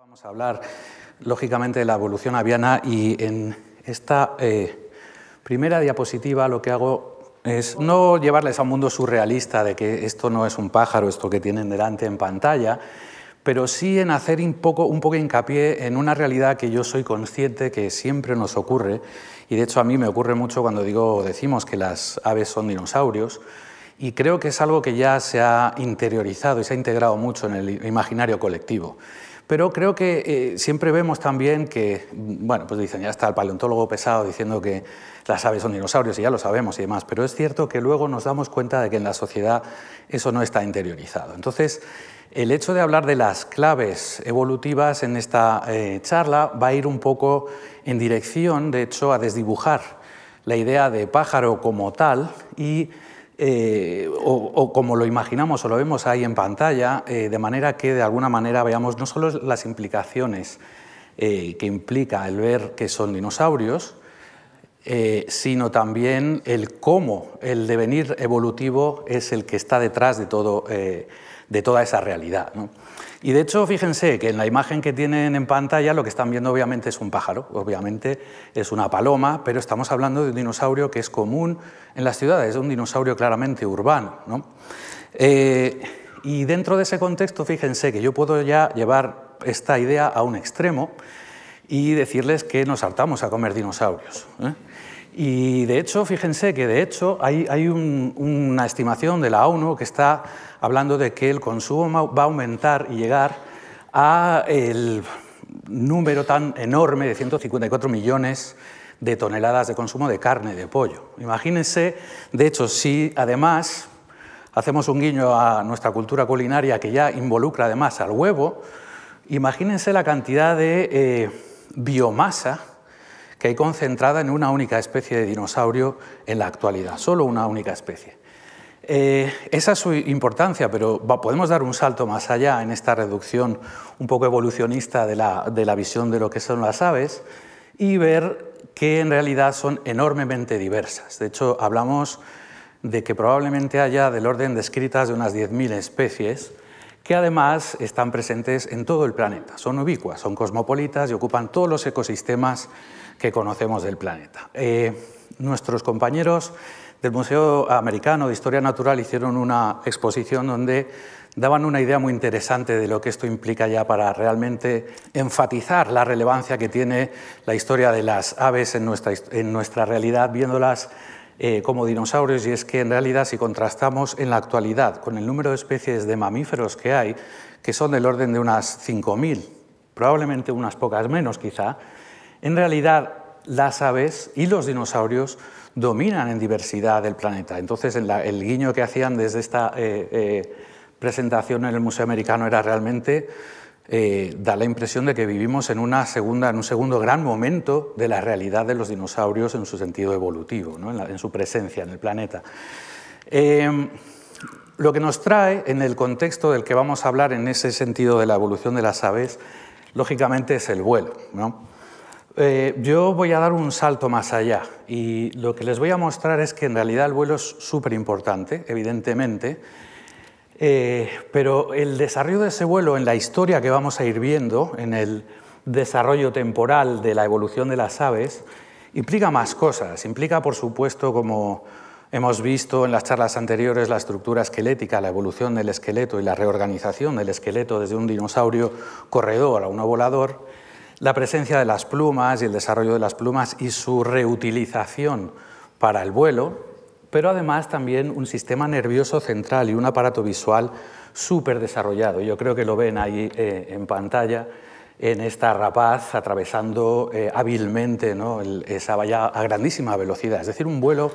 Vamos a hablar, lógicamente, de la evolución aviana y en esta eh, primera diapositiva lo que hago es no llevarles a un mundo surrealista de que esto no es un pájaro, esto que tienen delante en pantalla, pero sí en hacer un poco, un poco hincapié en una realidad que yo soy consciente que siempre nos ocurre, y de hecho a mí me ocurre mucho cuando digo, decimos que las aves son dinosaurios, y creo que es algo que ya se ha interiorizado y se ha integrado mucho en el imaginario colectivo. Pero creo que eh, siempre vemos también que, bueno, pues dicen, ya está el paleontólogo pesado diciendo que las aves son dinosaurios y ya lo sabemos y demás, pero es cierto que luego nos damos cuenta de que en la sociedad eso no está interiorizado. Entonces, el hecho de hablar de las claves evolutivas en esta eh, charla va a ir un poco en dirección, de hecho, a desdibujar la idea de pájaro como tal y eh, o, como lo imaginamos o lo vemos ahí en pantalla, eh, de manera que de alguna manera veamos no solo las implicaciones eh, que implica el ver que son dinosaurios, sino también el cómo el devenir evolutivo es el que está detrás de, toda esa realidad. Y de hecho, fíjense que en la imagen que tienen en pantalla lo que están viendo obviamente es un pájaro, obviamente es una paloma, pero estamos hablando de un dinosaurio que es común en las ciudades, es un dinosaurio claramente urbano. Eh, y dentro de ese contexto, fíjense que yo puedo ya llevar esta idea a un extremo y decirles que nos hartamos a comer dinosaurios. ¿eh? Y de hecho, fíjense que de hecho hay, una estimación de la ONU que está hablando de que el consumo va a aumentar y llegar a el número tan enorme de 154 millones de toneladas de consumo de carne de pollo. Imagínense, de hecho, si además hacemos un guiño a nuestra cultura culinaria que ya involucra además al huevo, imagínense la cantidad de eh, biomasa que hay concentrada en una única especie de dinosaurio en la actualidad, solo una única especie. Eh, esa es su importancia, pero podemos dar un salto más allá en esta reducción un poco evolucionista de la, visión de lo que son las aves y ver que en realidad son enormemente diversas. De hecho, hablamos de que probablemente haya del orden descritas de, de unas 10.000 especies, que además están presentes en todo el planeta. Son ubicuas, son cosmopolitas y ocupan todos los ecosistemas que conocemos del planeta. Eh, nuestros compañeros del Museo Americano de Historia Natural hicieron una exposición donde daban una idea muy interesante de lo que esto implica ya para realmente enfatizar la relevancia que tiene la historia de las aves en nuestra, realidad, viéndolas eh, como dinosaurios, y es que en realidad si contrastamos en la actualidad con el número de especies de mamíferos que hay, que son del orden de unas 5.000, probablemente unas pocas menos quizá, en realidad, las aves y los dinosaurios dominan en diversidad del planeta. Entonces, el guiño que hacían desde esta eh, eh, presentación en el Museo Americano era realmente, eh, da la impresión de que vivimos en, un segundo gran momento de la realidad de los dinosaurios en su sentido evolutivo, en, su presencia en el planeta. Em, lo que nos trae, en el contexto del que vamos a hablar en ese sentido de la evolución de las aves, lógicamente es el vuelo. Eh, yo voy a dar un salto más allá y lo que les voy a mostrar es que en realidad el vuelo es súper importante, evidentemente, eh, pero el desarrollo de ese vuelo en la historia que vamos a ir viendo, en el desarrollo temporal de la evolución de las aves, implica más cosas. Implica, por supuesto, como hemos visto en las charlas anteriores, la estructura esquelética, la evolución del esqueleto y la reorganización del esqueleto desde un dinosaurio corredor a uno volador la presencia de las plumas y el desarrollo de las plumas y su reutilización para el vuelo, pero además también un sistema nervioso central y un aparato visual súper desarrollado. Yo creo que lo ven ahí eh, en pantalla, en esta rapaz atravesando eh, hábilmente esa valla a grandísima velocidad, es decir, un vuelo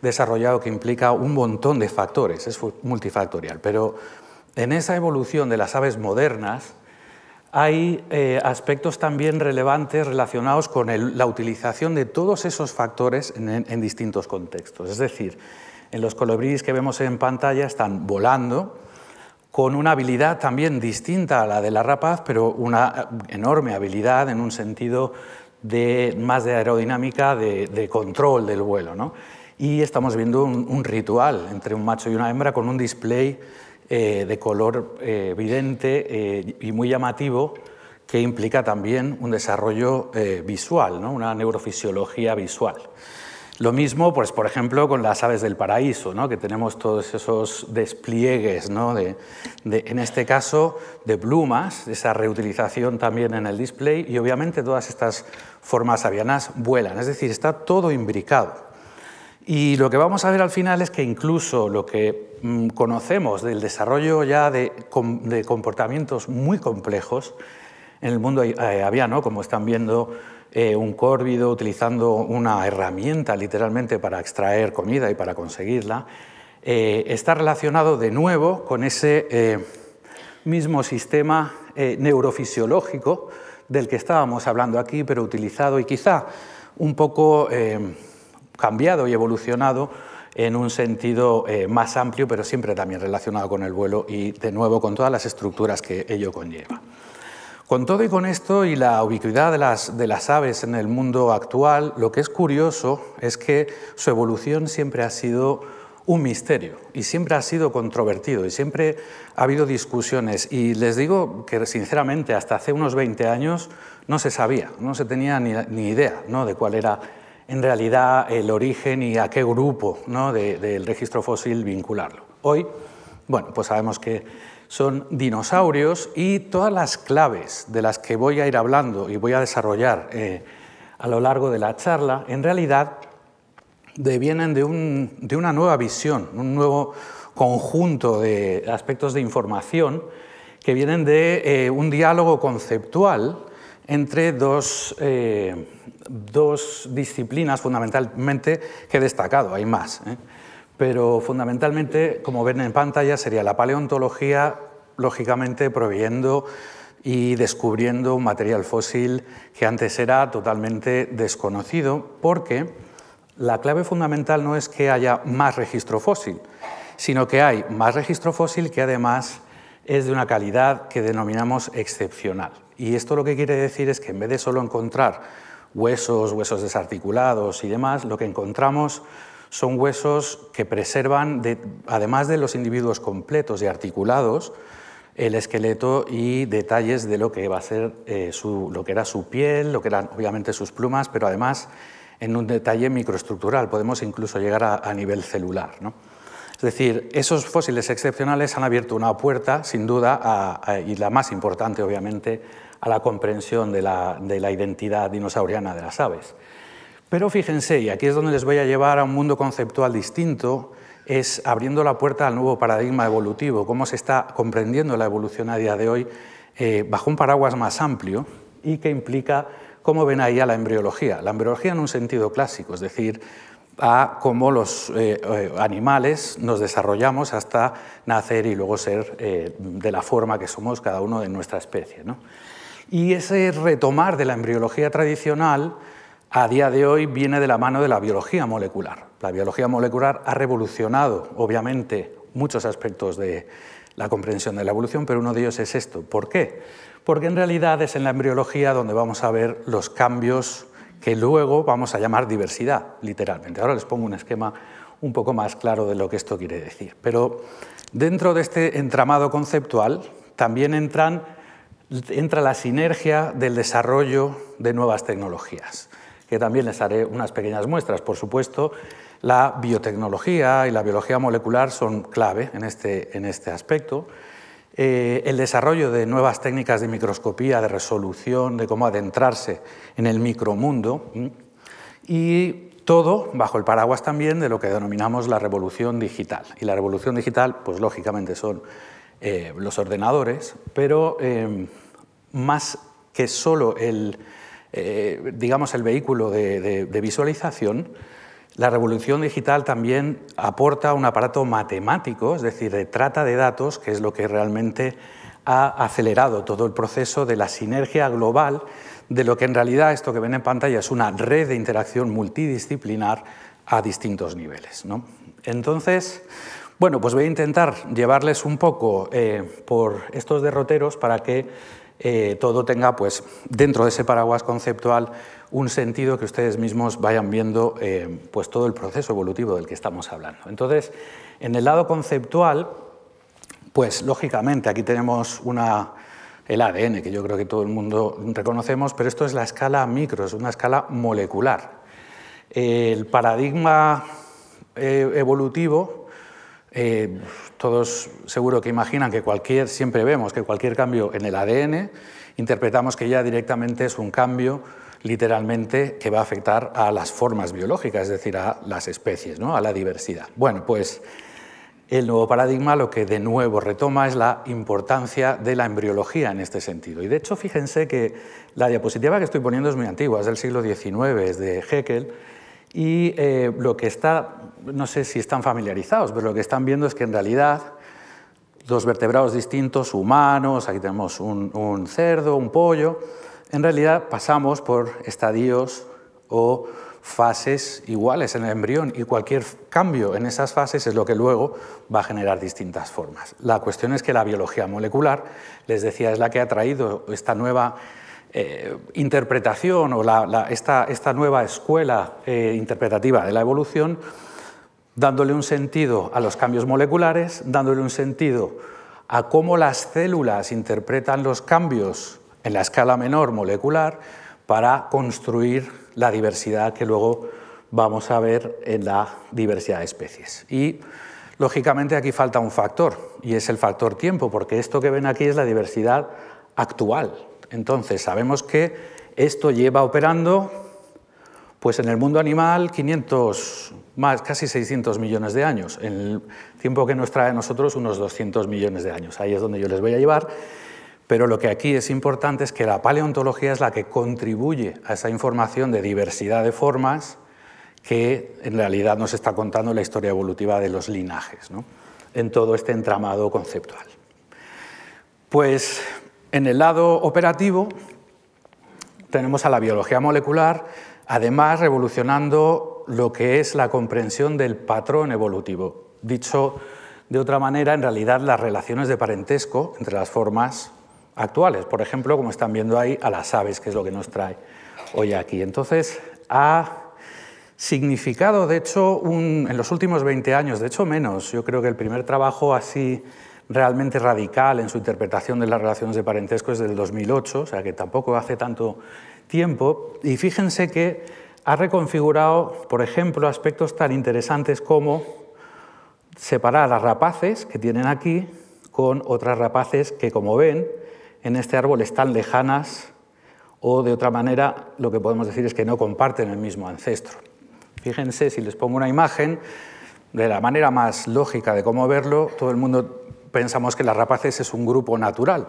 desarrollado que implica un montón de factores, es multifactorial, pero en esa evolución de las aves modernas, hay eh, aspectos también relevantes relacionados con la utilización de todos esos factores en, distintos contextos. Es decir, en los colibríes que vemos en pantalla están volando con una habilidad también distinta a la de la rapaz, pero una enorme habilidad en un sentido de, más de aerodinámica, de, control del vuelo. ¿no? Y estamos viendo un, un ritual entre un macho y una hembra con un display eh, de color eh, evidente eh, y muy llamativo que implica también un desarrollo visual, una neurofisiología visual. Lo mismo, pues, por ejemplo, con las aves del paraíso, que tenemos todos esos despliegues, en este caso, de plumas, esa reutilización también en el display, y obviamente todas estas formas avianas vuelan, es decir, está todo imbricado. Y lo que vamos a ver al final es que incluso lo que mm, conocemos del desarrollo ya de, comportamientos muy complejos, en el mundo aviano, eh, como están viendo, eh, un córvido utilizando una herramienta literalmente para extraer comida y para conseguirla, eh, está relacionado de nuevo con ese mismo sistema neurofisiológico del que estábamos hablando aquí, pero utilizado y quizá un poco cambiado y evolucionado en un sentido eh, más amplio, pero siempre también relacionado con el vuelo y de nuevo con todas las estructuras que ello conlleva. Con todo y con esto y la ubicuidad de las, de las, aves en el mundo actual, lo que es curioso es que su evolución siempre ha sido un misterio y siempre ha sido controvertido y siempre ha habido discusiones. Y les digo que sinceramente hasta hace unos 20 años no se sabía, no se tenía ni, ni idea ¿no? de cuál era en realidad el origen y a qué grupo del registro fósil vincularlo. Hoy, bueno, pues sabemos que son dinosaurios y todas las claves de las que voy a ir hablando y voy a desarrollar eh, a lo largo de la charla, en realidad vienen de, una nueva visión, un nuevo conjunto de aspectos de información que vienen de eh, un diálogo conceptual entre dos, eh, dos disciplinas fundamentalmente que he destacado, hay más. ¿eh? Pero fundamentalmente, como ven en pantalla, sería la paleontología, lógicamente proveyendo y descubriendo un material fósil que antes era totalmente desconocido, porque la clave fundamental no es que haya más registro fósil, sino que hay más registro fósil que además es de una calidad que denominamos excepcional. Y esto lo que quiere decir es que en vez de solo encontrar huesos, huesos desarticulados y demás, lo que encontramos son huesos que preservan, además de los individuos completos y articulados, el esqueleto y detalles de lo que va a ser eh, lo que era su piel, lo que eran obviamente sus plumas, pero además en un detalle microestructural, podemos incluso llegar a, nivel celular. Es decir, esos fósiles excepcionales han abierto una puerta, sin duda, y la más importante, obviamente, a la comprensión de la, identidad dinosauriana de las aves. Pero fíjense, y aquí es donde les voy a llevar a un mundo conceptual distinto, es abriendo la puerta al nuevo paradigma evolutivo, cómo se está comprendiendo la evolución a día de hoy eh, bajo un paraguas más amplio y que implica cómo ven ahí a la embriología. La embriología en un sentido clásico, es decir, a cómo los eh, eh, animales nos desarrollamos hasta nacer y luego ser de la forma que somos cada uno de nuestra especie. Y ese retomar de la embriología tradicional a día de hoy viene de la mano de la biología molecular. La biología molecular ha revolucionado, obviamente, muchos aspectos de la comprensión de la evolución, pero uno de ellos es esto. ¿Por qué? Porque en realidad es en la embriología donde vamos a ver los cambios que luego vamos a llamar diversidad, literalmente. Ahora les pongo un esquema un poco más claro de lo que esto quiere decir. Pero dentro de este entramado conceptual también entran entra la sinergia del desarrollo de nuevas tecnologías, que también les haré unas pequeñas muestras. Por supuesto, la biotecnología y la biología molecular son clave en este, en este aspecto. Eh, el desarrollo de nuevas técnicas de microscopía, de resolución, de cómo adentrarse en el micromundo y todo bajo el paraguas también de lo que denominamos la revolución digital. Y la revolución digital, pues lógicamente son eh, los ordenadores, pero eh, más que solo el, eh, digamos, el vehículo de, visualización, la revolución digital también aporta un aparato matemático, es decir, de trata de datos, que es lo que realmente ha acelerado todo el proceso de la sinergia global de lo que en realidad esto que ven en pantalla es una red de interacción multidisciplinar a distintos niveles. Entonces, bueno, pues voy a intentar llevarles un poco eh, por estos derroteros para que eh, todo tenga, pues, dentro de ese paraguas conceptual, un sentido que ustedes mismos vayan viendo eh, pues, todo el proceso evolutivo del que estamos hablando. Entonces, en el lado conceptual, pues lógicamente aquí tenemos una, el ADN, que yo creo que todo el mundo reconocemos, pero esto es la escala micro, es una escala molecular. El paradigma evolutivo eh, todos seguro que imaginan que cualquier, siempre vemos que cualquier cambio en el ADN, interpretamos que ya directamente es un cambio literalmente que va a afectar a las formas biológicas, es decir, a las especies, ¿no? a la diversidad. Bueno, pues el nuevo paradigma lo que de nuevo retoma es la importancia de la embriología en este sentido. Y de hecho, fíjense que la diapositiva que estoy poniendo es muy antigua, es del siglo XIX, es de Heckel y eh, lo que está, no sé si están familiarizados, pero lo que están viendo es que en realidad dos vertebrados distintos, humanos, aquí tenemos un, un cerdo, un pollo, en realidad pasamos por estadios o fases iguales en el embrión y cualquier cambio en esas fases es lo que luego va a generar distintas formas. La cuestión es que la biología molecular, les decía, es la que ha traído esta nueva eh, interpretación o esta, nueva escuela eh, interpretativa de la evolución, dándole un sentido a los cambios moleculares, dándole un sentido a cómo las células interpretan los cambios en la escala menor molecular para construir la diversidad que luego vamos a ver en la diversidad de especies. Y lógicamente aquí falta un factor, y es el factor tiempo, porque esto que ven aquí es la diversidad actual, entonces, sabemos que esto lleva operando pues en el mundo animal 500, más, casi 600 millones de años, en el tiempo que nos trae a nosotros unos 200 millones de años. Ahí es donde yo les voy a llevar. Pero lo que aquí es importante es que la paleontología es la que contribuye a esa información de diversidad de formas que en realidad nos está contando la historia evolutiva de los linajes, en todo este entramado conceptual. Pues en el lado operativo tenemos a la biología molecular, además revolucionando lo que es la comprensión del patrón evolutivo. Dicho de otra manera, en realidad las relaciones de parentesco entre las formas actuales, por ejemplo, como están viendo ahí, a las aves, que es lo que nos trae hoy aquí. Entonces, ha significado, de hecho, en los últimos 20 años, de hecho menos, yo creo que el primer trabajo así realmente radical en su interpretación de las relaciones de parentesco es del 2008, o sea que tampoco hace tanto tiempo. Y fíjense que ha reconfigurado, por ejemplo, aspectos tan interesantes como separar a las rapaces que tienen aquí con otras rapaces que, como ven, en este árbol están lejanas o, de otra manera, lo que podemos decir es que no comparten el mismo ancestro. Fíjense, si les pongo una imagen, de la manera más lógica de cómo verlo, todo el mundo pensamos que las rapaces es un grupo natural,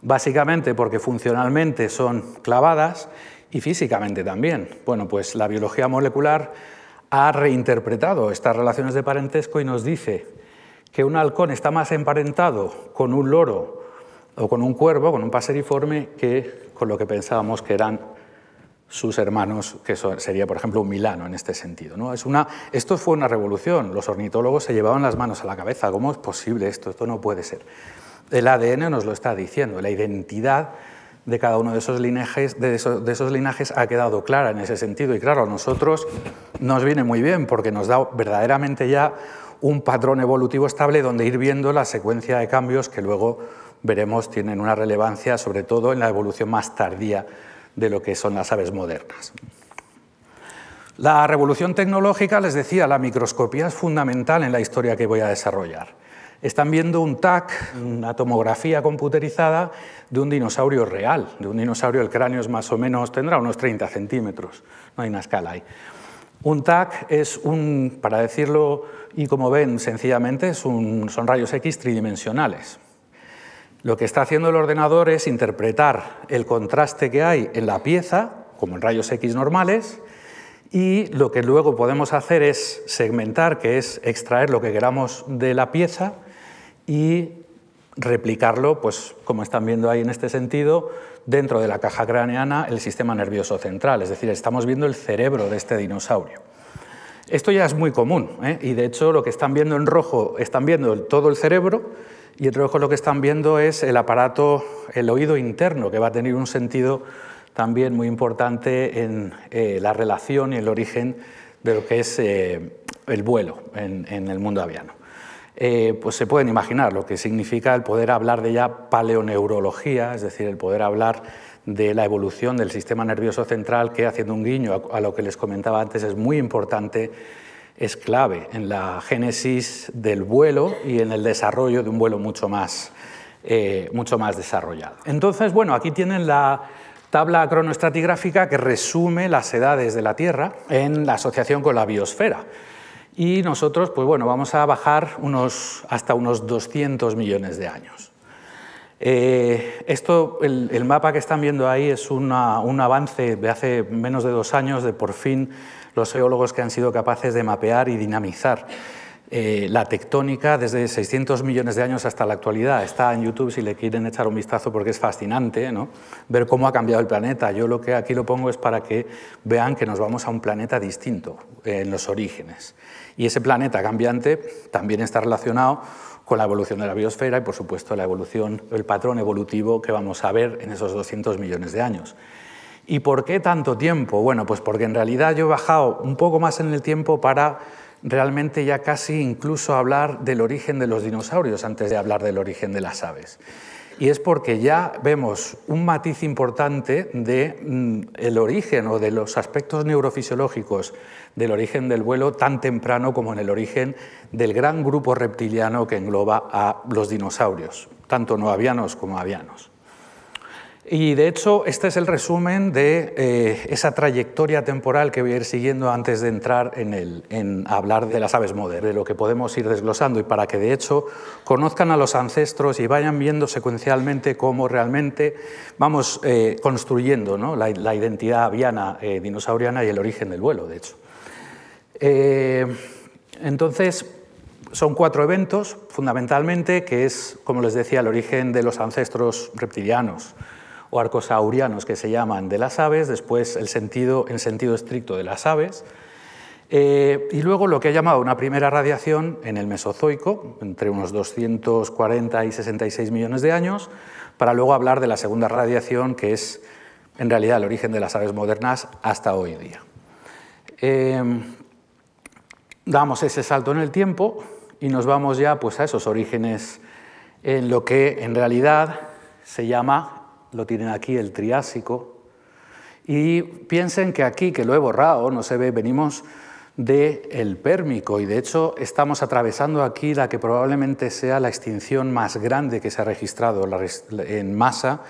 básicamente porque funcionalmente son clavadas y físicamente también. Bueno, pues la biología molecular ha reinterpretado estas relaciones de parentesco y nos dice que un halcón está más emparentado con un loro o con un cuervo, con un paseriforme, que con lo que pensábamos que eran sus hermanos, que sería, por ejemplo, un Milano en este sentido. ¿no? Es una, esto fue una revolución, los ornitólogos se llevaban las manos a la cabeza, ¿cómo es posible esto? Esto no puede ser. El ADN nos lo está diciendo, la identidad de cada uno de esos linajes, de de esos linajes ha quedado clara en ese sentido y claro, a nosotros nos viene muy bien porque nos da verdaderamente ya un patrón evolutivo estable donde ir viendo la secuencia de cambios que luego veremos tienen una relevancia sobre todo en la evolución más tardía de lo que son las aves modernas. La revolución tecnológica, les decía, la microscopía es fundamental en la historia que voy a desarrollar. Están viendo un TAC, una tomografía computerizada de un dinosaurio real, de un dinosaurio, el cráneo es más o menos, tendrá unos 30 centímetros, no hay una escala ahí. Un TAC es un, para decirlo y como ven sencillamente, son rayos X tridimensionales. Lo que está haciendo el ordenador es interpretar el contraste que hay en la pieza, como en rayos X normales, y lo que luego podemos hacer es segmentar, que es extraer lo que queramos de la pieza y replicarlo, pues como están viendo ahí en este sentido, dentro de la caja craneana el sistema nervioso central, es decir, estamos viendo el cerebro de este dinosaurio. Esto ya es muy común ¿eh? y de hecho lo que están viendo en rojo, están viendo todo el cerebro y otro ojo lo que están viendo es el aparato, el oído interno, que va a tener un sentido también muy importante en eh, la relación y el origen de lo que es eh, el vuelo en, el mundo aviano. Eh, pues se pueden imaginar lo que significa el poder hablar de ya paleoneurología, es decir, el poder hablar de la evolución del sistema nervioso central, que haciendo un guiño a lo que les comentaba antes es muy importante es clave en la génesis del vuelo y en el desarrollo de un vuelo mucho más, eh, mucho más desarrollado. Entonces, bueno, aquí tienen la tabla cronoestratigráfica que resume las edades de la Tierra en la asociación con la biosfera. Y nosotros, pues bueno, vamos a bajar unos, hasta unos 200 millones de años. Eh, esto, el, mapa que están viendo ahí es un avance de hace menos de dos años de por fin los geólogos que han sido capaces de mapear y dinamizar eh, la tectónica desde 600 millones de años hasta la actualidad. Está en YouTube si le quieren echar un vistazo porque es fascinante ver cómo ha cambiado el planeta. Yo lo que aquí lo pongo es para que vean que nos vamos a un planeta distinto eh, en los orígenes. Y ese planeta cambiante también está relacionado con la evolución de la biosfera y, por supuesto, la evolución, el patrón evolutivo que vamos a ver en esos 200 millones de años. ¿Y por qué tanto tiempo? Bueno, pues porque en realidad yo he bajado un poco más en el tiempo para realmente ya casi incluso hablar del origen de los dinosaurios antes de hablar del origen de las aves. Y es porque ya vemos un matiz importante del mm, el origen o de los aspectos neurofisiológicos del origen del vuelo tan temprano como en el origen del gran grupo reptiliano que engloba a los dinosaurios, tanto noavianos como avianos. Y de hecho, este es el resumen de eh, esa trayectoria temporal que voy a ir siguiendo antes de entrar en, hablar de las aves modernas, de lo que podemos ir desglosando y para que de hecho conozcan a los ancestros y vayan viendo secuencialmente cómo realmente vamos eh, construyendo la, identidad aviana eh, dinosauriana y el origen del vuelo, de hecho. entonces, son cuatro eventos, fundamentalmente, que es, como les decía, el origen de los ancestros reptilianos o arcosaurianos, que se llaman de las aves, después el sentido en sentido estricto de las aves, eh, y luego lo que ha llamado una primera radiación en el Mesozoico, entre unos 240 y 66 millones de años, para luego hablar de la segunda radiación, que es en realidad el origen de las aves modernas hasta hoy día. Eh, damos ese salto en el tiempo y nos vamos ya pues, a esos orígenes en lo que en realidad se llama lo tienen aquí, el Triásico. Y piensen que aquí, que lo he borrado, no se ve, venimos del el Pérmico y de hecho estamos atravesando aquí la que probablemente sea la extinción más grande que se ha registrado en masa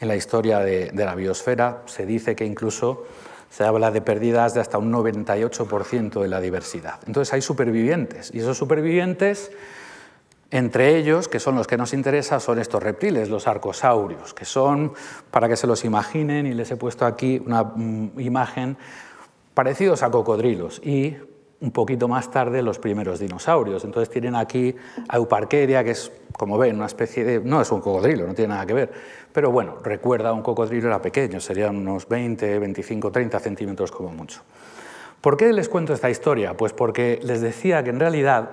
en la historia de, de la biosfera. Se dice que incluso se habla de pérdidas de hasta un 98% de la diversidad. Entonces hay supervivientes y esos supervivientes entre ellos, que son los que nos interesan, son estos reptiles, los arcosaurios, que son, para que se los imaginen, y les he puesto aquí una mm, imagen, parecidos a cocodrilos y un poquito más tarde los primeros dinosaurios. Entonces tienen aquí a Euparqueria, que es, como ven, una especie de... No es un cocodrilo, no tiene nada que ver, pero bueno, recuerda, un cocodrilo era pequeño, serían unos 20, 25, 30 centímetros como mucho. ¿Por qué les cuento esta historia? Pues porque les decía que en realidad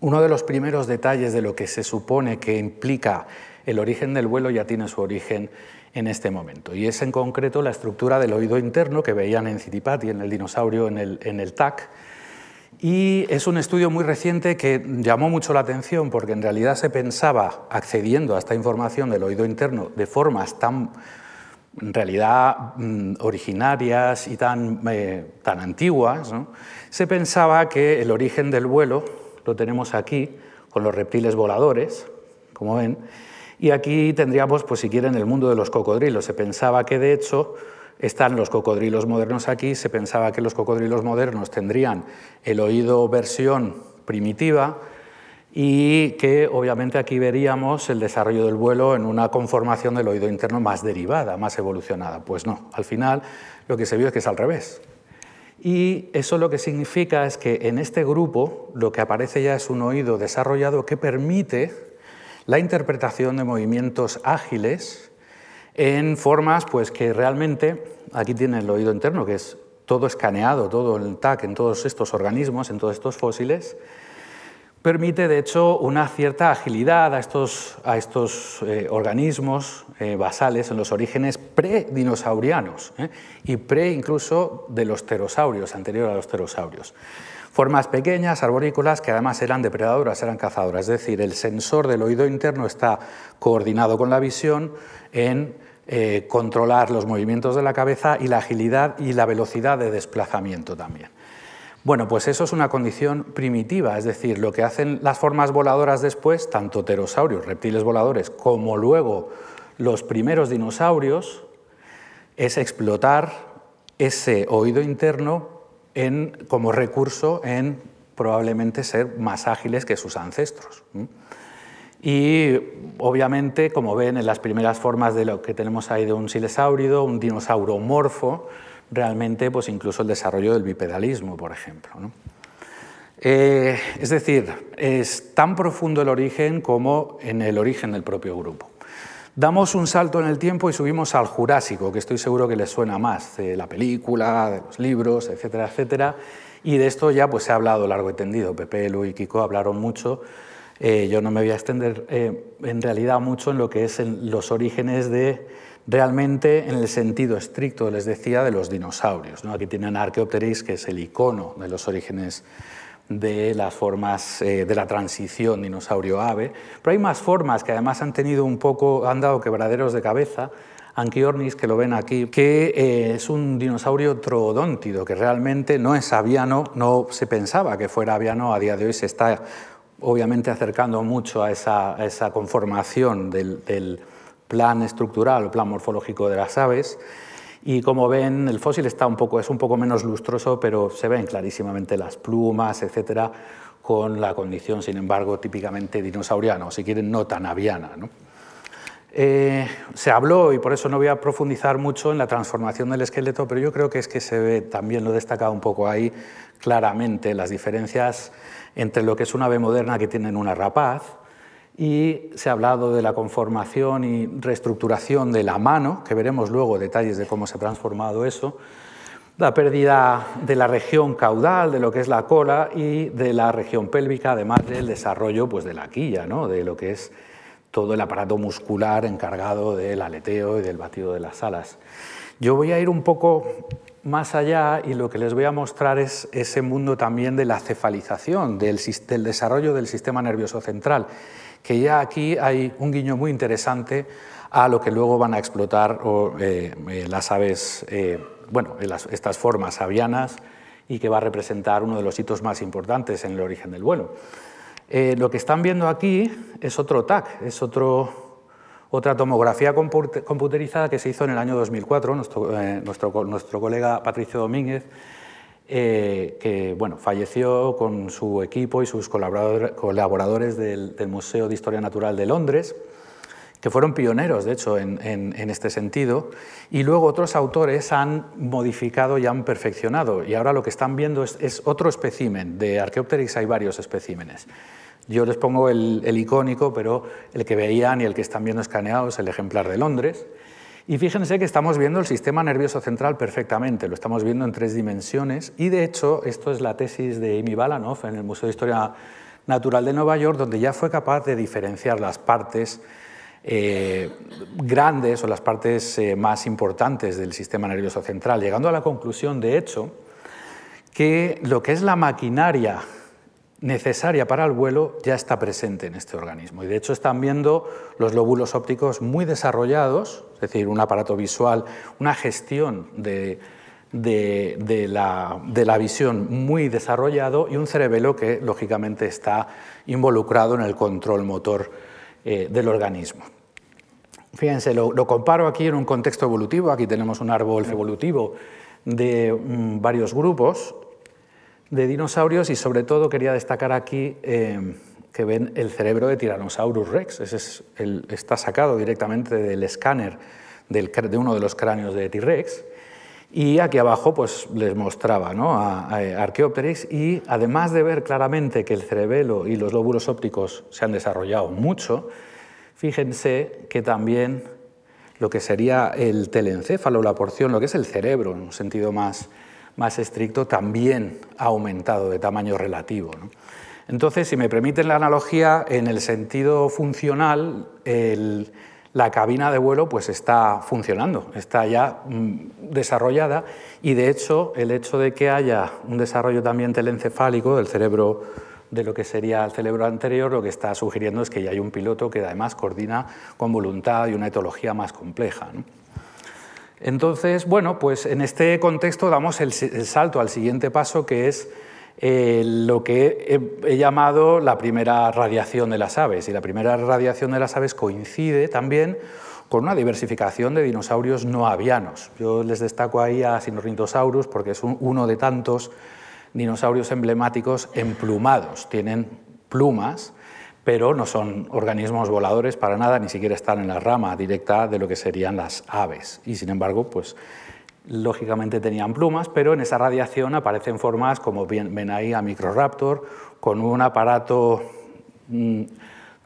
uno de los primeros detalles de lo que se supone que implica el origen del vuelo ya tiene su origen en este momento, y es en concreto la estructura del oído interno que veían en Citipati, en el dinosaurio, en el, en el TAC, y es un estudio muy reciente que llamó mucho la atención porque en realidad se pensaba, accediendo a esta información del oído interno de formas tan en realidad mm, originarias y tan, eh, tan antiguas, se pensaba que el origen del vuelo lo tenemos aquí, con los reptiles voladores, como ven. Y aquí tendríamos, pues si quieren, el mundo de los cocodrilos. Se pensaba que, de hecho, están los cocodrilos modernos aquí, se pensaba que los cocodrilos modernos tendrían el oído versión primitiva y que obviamente aquí veríamos el desarrollo del vuelo en una conformación del oído interno más derivada, más evolucionada. Pues no, al final lo que se vio es que es al revés. Y eso lo que significa es que en este grupo lo que aparece ya es un oído desarrollado que permite la interpretación de movimientos ágiles en formas pues, que realmente, aquí tiene el oído interno, que es todo escaneado, todo el TAC en todos estos organismos, en todos estos fósiles, permite, de hecho, una cierta agilidad a estos, eh, organismos eh, basales en los orígenes predinosaurianos dinosaurianos ¿eh? y pre incluso de los pterosaurios, anterior a los pterosaurios. Formas pequeñas, arborícolas, que además eran depredadoras, eran cazadoras. Es decir, el sensor del oído interno está coordinado con la visión en controlar los movimientos de la cabeza y la agilidad y la velocidad de desplazamiento también. Bueno, pues eso es una condición primitiva, es decir, lo que hacen las formas voladoras después, tanto pterosaurios, reptiles voladores, como luego los primeros dinosaurios, es explotar ese oído interno como recurso en probablemente ser más ágiles que sus ancestros. Y obviamente, como ven en las primeras formas de lo que tenemos ahí de un silesáurido, un dinosauromorfo, realmente pues, incluso el desarrollo del bipedalismo, por ejemplo. Eh, es decir, es tan profundo el origen como en el origen del propio grupo. Damos un salto en el tiempo y subimos al Jurásico, que estoy seguro que les suena más, de la película, de los libros, etcétera, etcétera. Y de esto ya pues, se ha hablado largo y tendido. Pepe, Lu y Kiko hablaron mucho. Eh, yo no me voy a extender eh, en realidad mucho en lo que es en los orígenes de realmente en el sentido estricto, les decía, de los dinosaurios. ¿no? Aquí tienen a que es el icono de los orígenes de las formas eh, de la transición dinosaurio-ave, pero hay más formas que además han tenido un poco, han dado quebraderos de cabeza. Anchiornis, que lo ven aquí, que eh, es un dinosaurio troodóntido, que realmente no es aviano, no se pensaba que fuera aviano, a día de hoy se está obviamente acercando mucho a esa, conformación del plan estructural o plan morfológico de las aves. Y como ven, el fósil está un poco, es un poco menos lustroso, pero se ven clarísimamente las plumas, etcétera, con la condición, sin embargo, típicamente dinosauriana, o si quieren, no tan aviana. Eh, se habló, y por eso no voy a profundizar mucho en la transformación del esqueleto, pero yo creo que es que se ve, también lo he destacado un poco ahí, claramente las diferencias entre lo que es una ave moderna que tienen una rapaz, y se ha hablado de la conformación y reestructuración de la mano, que veremos luego detalles de cómo se ha transformado eso, la pérdida de la región caudal, de lo que es la cola y de la región pélvica, además del desarrollo pues, de la quilla, de lo que es todo el aparato muscular encargado del aleteo y del batido de las alas. Yo voy a ir un poco más allá y lo que les voy a mostrar es ese mundo también de la cefalización, del desarrollo del sistema nervioso central que ya aquí hay un guiño muy interesante a lo que luego van a explotar eh, eh, las aves, eh, bueno, estas formas avianas y que va a representar uno de los hitos más importantes en el origen del vuelo. lo que están viendo aquí es otro TAC, es otra tomografía computerizada que se hizo en el año 2004. nuestro colega Patricio Domínguez eh, que bueno, falleció con su equipo y sus colaboradores del, Museo de Historia Natural de Londres, que fueron pioneros, de hecho, en, este sentido, y luego otros autores han modificado y han perfeccionado, y ahora lo que están viendo es, otro espécimen, de Archaeopteryx hay varios especímenes. Yo les pongo el, icónico, pero el que veían y el que están viendo escaneados, es el ejemplar de Londres, y fíjense que estamos viendo el sistema nervioso central perfectamente, lo estamos viendo en tres dimensiones y de hecho esto es la tesis de Amy Balanoff en el Museo de Historia Natural de Nueva York, donde ya fue capaz de diferenciar las partes eh, grandes o las partes eh, más importantes del sistema nervioso central, llegando a la conclusión, de hecho, que lo que es la maquinaria necesaria para el vuelo ya está presente en este organismo. Y de hecho están viendo los lóbulos ópticos muy desarrollados, es decir, un aparato visual, una gestión de, la, visión muy desarrollado y un cerebelo que lógicamente está involucrado en el control motor eh, del organismo. Fíjense, lo comparo aquí en un contexto evolutivo, aquí tenemos un árbol evolutivo de mm, varios grupos de dinosaurios y sobre todo quería destacar aquí eh, que ven el cerebro de Tyrannosaurus rex. está sacado directamente del escáner de uno de los cráneos de T-Rex. Y aquí abajo pues, les mostraba a, a Archaeopteryx y además de ver claramente que el cerebelo y los lóbulos ópticos se han desarrollado mucho, fíjense que también lo que sería el telencéfalo, la porción, lo que es el cerebro en un sentido más más estricto también ha aumentado de tamaño relativo. Entonces, si me permiten la analogía, en el sentido funcional, la cabina de vuelo pues está funcionando, está ya mm, desarrollada y de hecho el hecho de que haya un desarrollo también telencefálico del cerebro de lo que sería el cerebro anterior, lo que está sugiriendo es que ya hay un piloto que además coordina con voluntad y una etología más compleja. Entonces, bueno, pues en este contexto damos el, salto al siguiente paso que es eh, lo que he, llamado la primera radiación de las aves. Y la primera radiación de las aves coincide también con una diversificación de dinosaurios no avianos. Yo les destaco ahí a sinorintosaurus porque es uno de tantos dinosaurios emblemáticos emplumados. Tienen plumas pero no son organismos voladores para nada, ni siquiera están en la rama directa de lo que serían las aves. Y sin embargo, pues lógicamente tenían plumas, pero en esa radiación aparecen formas como ven ahí a Microraptor, con un aparato mm,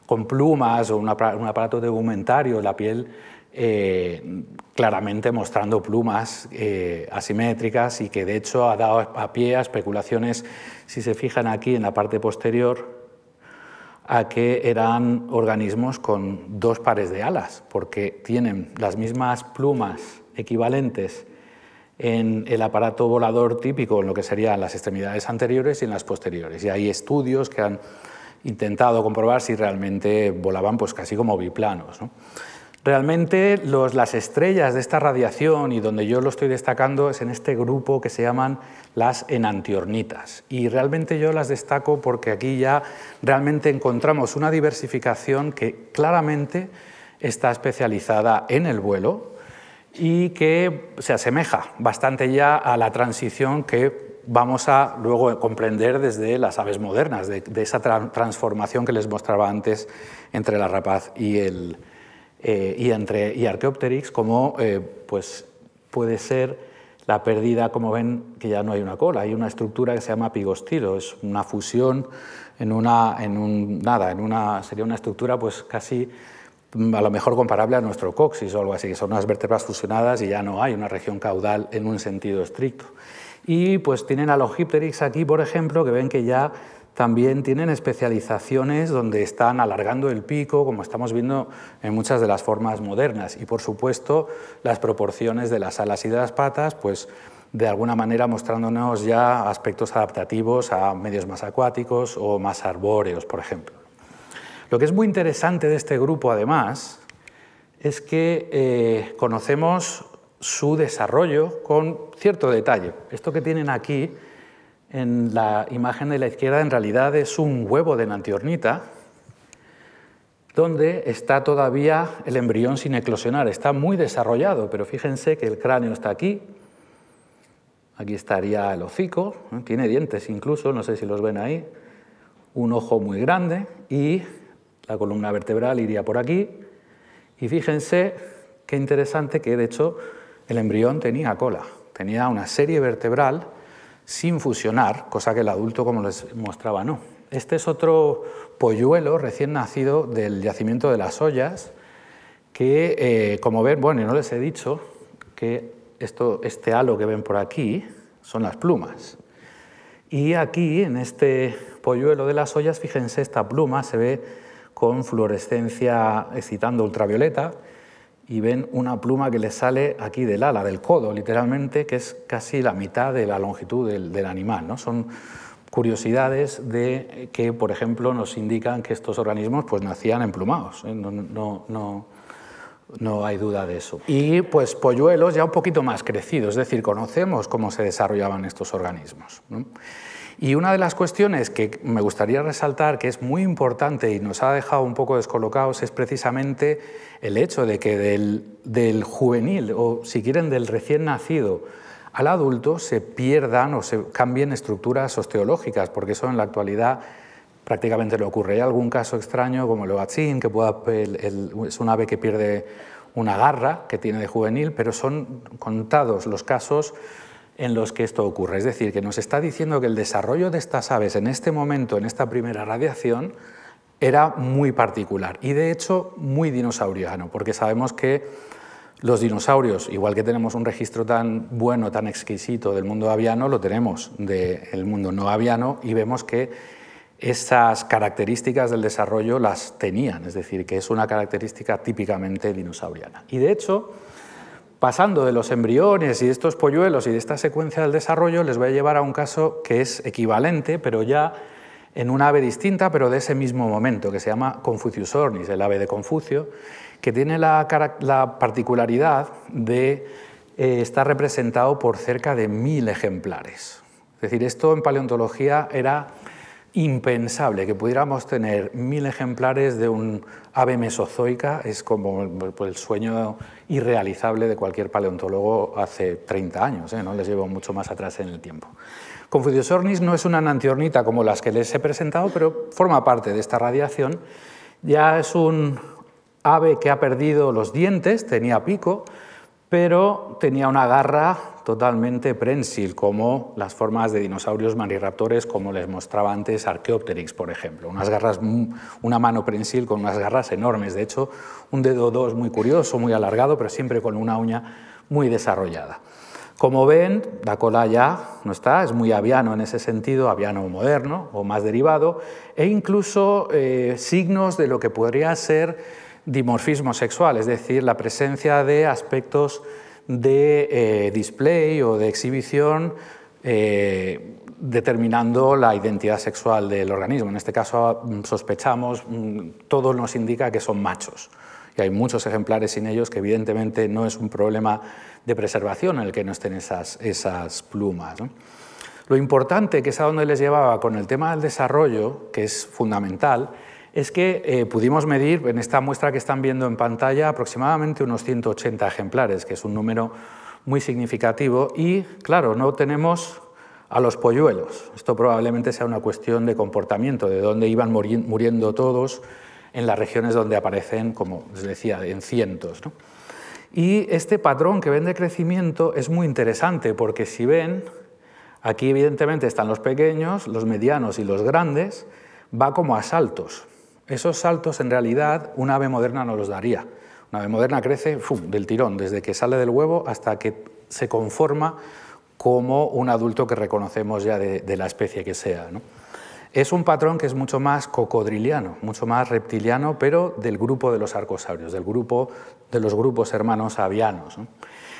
con plumas o un, aparato tegumentario en la piel, eh, claramente mostrando plumas eh, asimétricas y que de hecho ha dado a pie a especulaciones, si se fijan aquí en la parte posterior, a que eran organismos con dos pares de alas, porque tienen las mismas plumas equivalentes en el aparato volador típico, en lo que serían las extremidades anteriores y en las posteriores. Y hay estudios que han intentado comprobar si realmente volaban pues, casi como biplanos. Realmente las estrellas de esta radiación, y donde yo lo estoy destacando, es en este grupo que se llaman las enantiornitas. Y realmente yo las destaco porque aquí ya realmente encontramos una diversificación que claramente está especializada en el vuelo y que se asemeja bastante ya a la transición que vamos a luego comprender desde las aves modernas, de, esa transformación que les mostraba antes entre la rapaz y el, eh, y, entre, y como eh, pues puede ser la pérdida, como ven, que ya no hay una cola, hay una estructura que se llama pigostilo, es una fusión en una, en un, nada, en una, sería una estructura pues casi mm, a lo mejor comparable a nuestro coxis o algo así, que son unas vértebras fusionadas y ya no hay una región caudal en un sentido estricto. Y pues tienen los aquí, por ejemplo, que ven que ya también tienen especializaciones donde están alargando el pico, como estamos viendo en muchas de las formas modernas. Y por supuesto, las proporciones de las alas y de las patas, pues de alguna manera mostrándonos ya aspectos adaptativos a medios más acuáticos o más arbóreos, por ejemplo. Lo que es muy interesante de este grupo, además, es que eh, conocemos su desarrollo con cierto detalle. Esto que tienen aquí en la imagen de la izquierda en realidad es un huevo de nantiornita donde está todavía el embrión sin eclosionar. Está muy desarrollado, pero fíjense que el cráneo está aquí, aquí estaría el hocico, tiene dientes incluso, no sé si los ven ahí, un ojo muy grande y la columna vertebral iría por aquí. Y fíjense qué interesante que de hecho el embrión tenía cola, tenía una serie vertebral sin fusionar, cosa que el adulto, como les mostraba, no. Este es otro polluelo recién nacido del yacimiento de las ollas, que, eh, como ven, bueno, y no les he dicho que este halo que ven por aquí son las plumas. Y aquí, en este polluelo de las ollas, fíjense, esta pluma se ve con fluorescencia excitando ultravioleta, y ven una pluma que le sale aquí del ala, del codo, literalmente, que es casi la mitad de la longitud del, animal. ¿no? Son curiosidades de que, por ejemplo, nos indican que estos organismos pues, nacían emplumados. ¿eh? No, no, hay duda de eso. Y pues polluelos ya un poquito más crecidos, es decir, conocemos cómo se desarrollaban estos organismos. Y una de las cuestiones que me gustaría resaltar, que es muy importante y nos ha dejado un poco descolocados, es precisamente el hecho de que del, juvenil, o si quieren, del recién nacido, al adulto se pierdan o se cambien estructuras osteológicas, porque eso en la actualidad prácticamente le ocurre. Hay algún caso extraño como el oaxín, que pueda, es un ave que pierde una garra que tiene de juvenil, pero son contados los casos en los que esto ocurre. Es decir, que nos está diciendo que el desarrollo de estas aves en este momento, en esta primera radiación, era muy particular y de hecho muy dinosauriano, porque sabemos que los dinosaurios, igual que tenemos un registro tan bueno, tan exquisito del mundo aviano, lo tenemos del mundo no aviano y vemos que esas características del desarrollo las tenían, es decir, que es una característica típicamente dinosauriana. Y de hecho, pasando de los embriones y de estos polluelos y de esta secuencia del desarrollo, les voy a llevar a un caso que es equivalente, pero ya en un ave distinta, pero de ese mismo momento, que se llama Confucius ornis, el ave de Confucio, que tiene la, particularidad de eh, estar representado por cerca de mil ejemplares. Es decir, esto en paleontología era impensable que pudiéramos tener mil ejemplares de un ave mesozoica es como pues, el sueño irrealizable de cualquier paleontólogo hace 30 años, ¿eh? no les llevo mucho más atrás en el tiempo. Confucius ornis no es una nantiornita como las que les he presentado, pero forma parte de esta radiación. Ya es un ave que ha perdido los dientes, tenía pico, pero tenía una garra totalmente prensil, como las formas de dinosaurios marirraptores, como les mostraba antes Archaeopteryx, por ejemplo. Unas garras, mm, una mano prensil con unas garras enormes, de hecho, un dedo 2 muy curioso, muy alargado, pero siempre con una uña muy desarrollada. Como ven, la cola ya no está, es muy aviano en ese sentido, aviano moderno o más derivado, e incluso eh, signos de lo que podría ser dimorfismo sexual, es decir, la presencia de aspectos de eh, display o de exhibición eh, determinando la identidad sexual del organismo. En este caso mm, sospechamos, mm, todo nos indica que son machos. Y hay muchos ejemplares sin ellos que evidentemente no es un problema de preservación el que no estén esas, plumas. Lo importante, que es a donde les llevaba con el tema del desarrollo, que es fundamental, es que eh, pudimos medir en esta muestra que están viendo en pantalla aproximadamente unos 180 ejemplares, que es un número muy significativo y, claro, no tenemos a los polluelos. Esto probablemente sea una cuestión de comportamiento, de dónde iban muriendo todos en las regiones donde aparecen, como les decía, en cientos. Y este patrón que ven de crecimiento es muy interesante porque si ven, aquí evidentemente están los pequeños, los medianos y los grandes, va como a saltos. Esos saltos, en realidad, un ave moderna no los daría. Una ave moderna crece del tirón, desde que sale del huevo hasta que se conforma como un adulto que reconocemos ya de, la especie que sea. Es un patrón que es mucho más cocodriliano, mucho más reptiliano, pero del grupo de los arcosaurios, del grupo de los grupos hermanos avianos.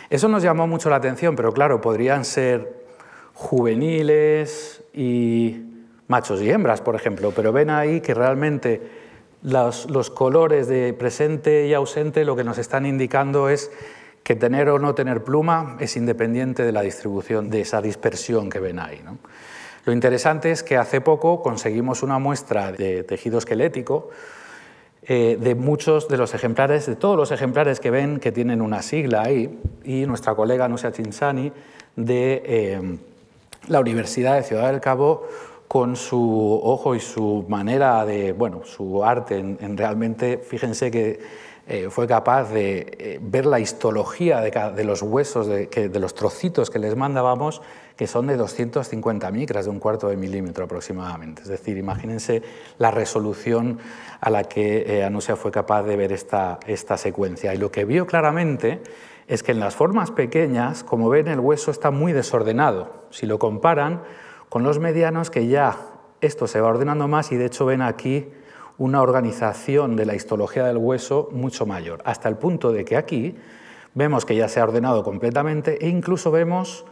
Eso nos llamó mucho la atención, pero claro, podrían ser juveniles y machos y hembras, por ejemplo, pero ven ahí que realmente los, colores de presente y ausente lo que nos están indicando es que tener o no tener pluma es independiente de la distribución, de esa dispersión que ven ahí. Lo interesante es que hace poco conseguimos una muestra de tejido esquelético eh, de muchos de los ejemplares, de todos los ejemplares que ven que tienen una sigla ahí, y nuestra colega Nusia Chinsani de eh, la Universidad de Ciudad del Cabo con su ojo y su manera de, bueno, su arte en, realmente, fíjense que eh, fue capaz de eh, ver la histología de, los huesos, de, los trocitos que les mandábamos, que son de 250 micras, de un cuarto de milímetro aproximadamente. Es decir, imagínense la resolución a la que eh, Anusia fue capaz de ver esta secuencia. Y lo que vio claramente es que en las formas pequeñas, como ven, el hueso está muy desordenado. Si lo comparan, con los medianos que ya esto se va ordenando más y de hecho ven aquí una organización de la histología del hueso mucho mayor, hasta el punto de que aquí vemos que ya se ha ordenado completamente e incluso vemos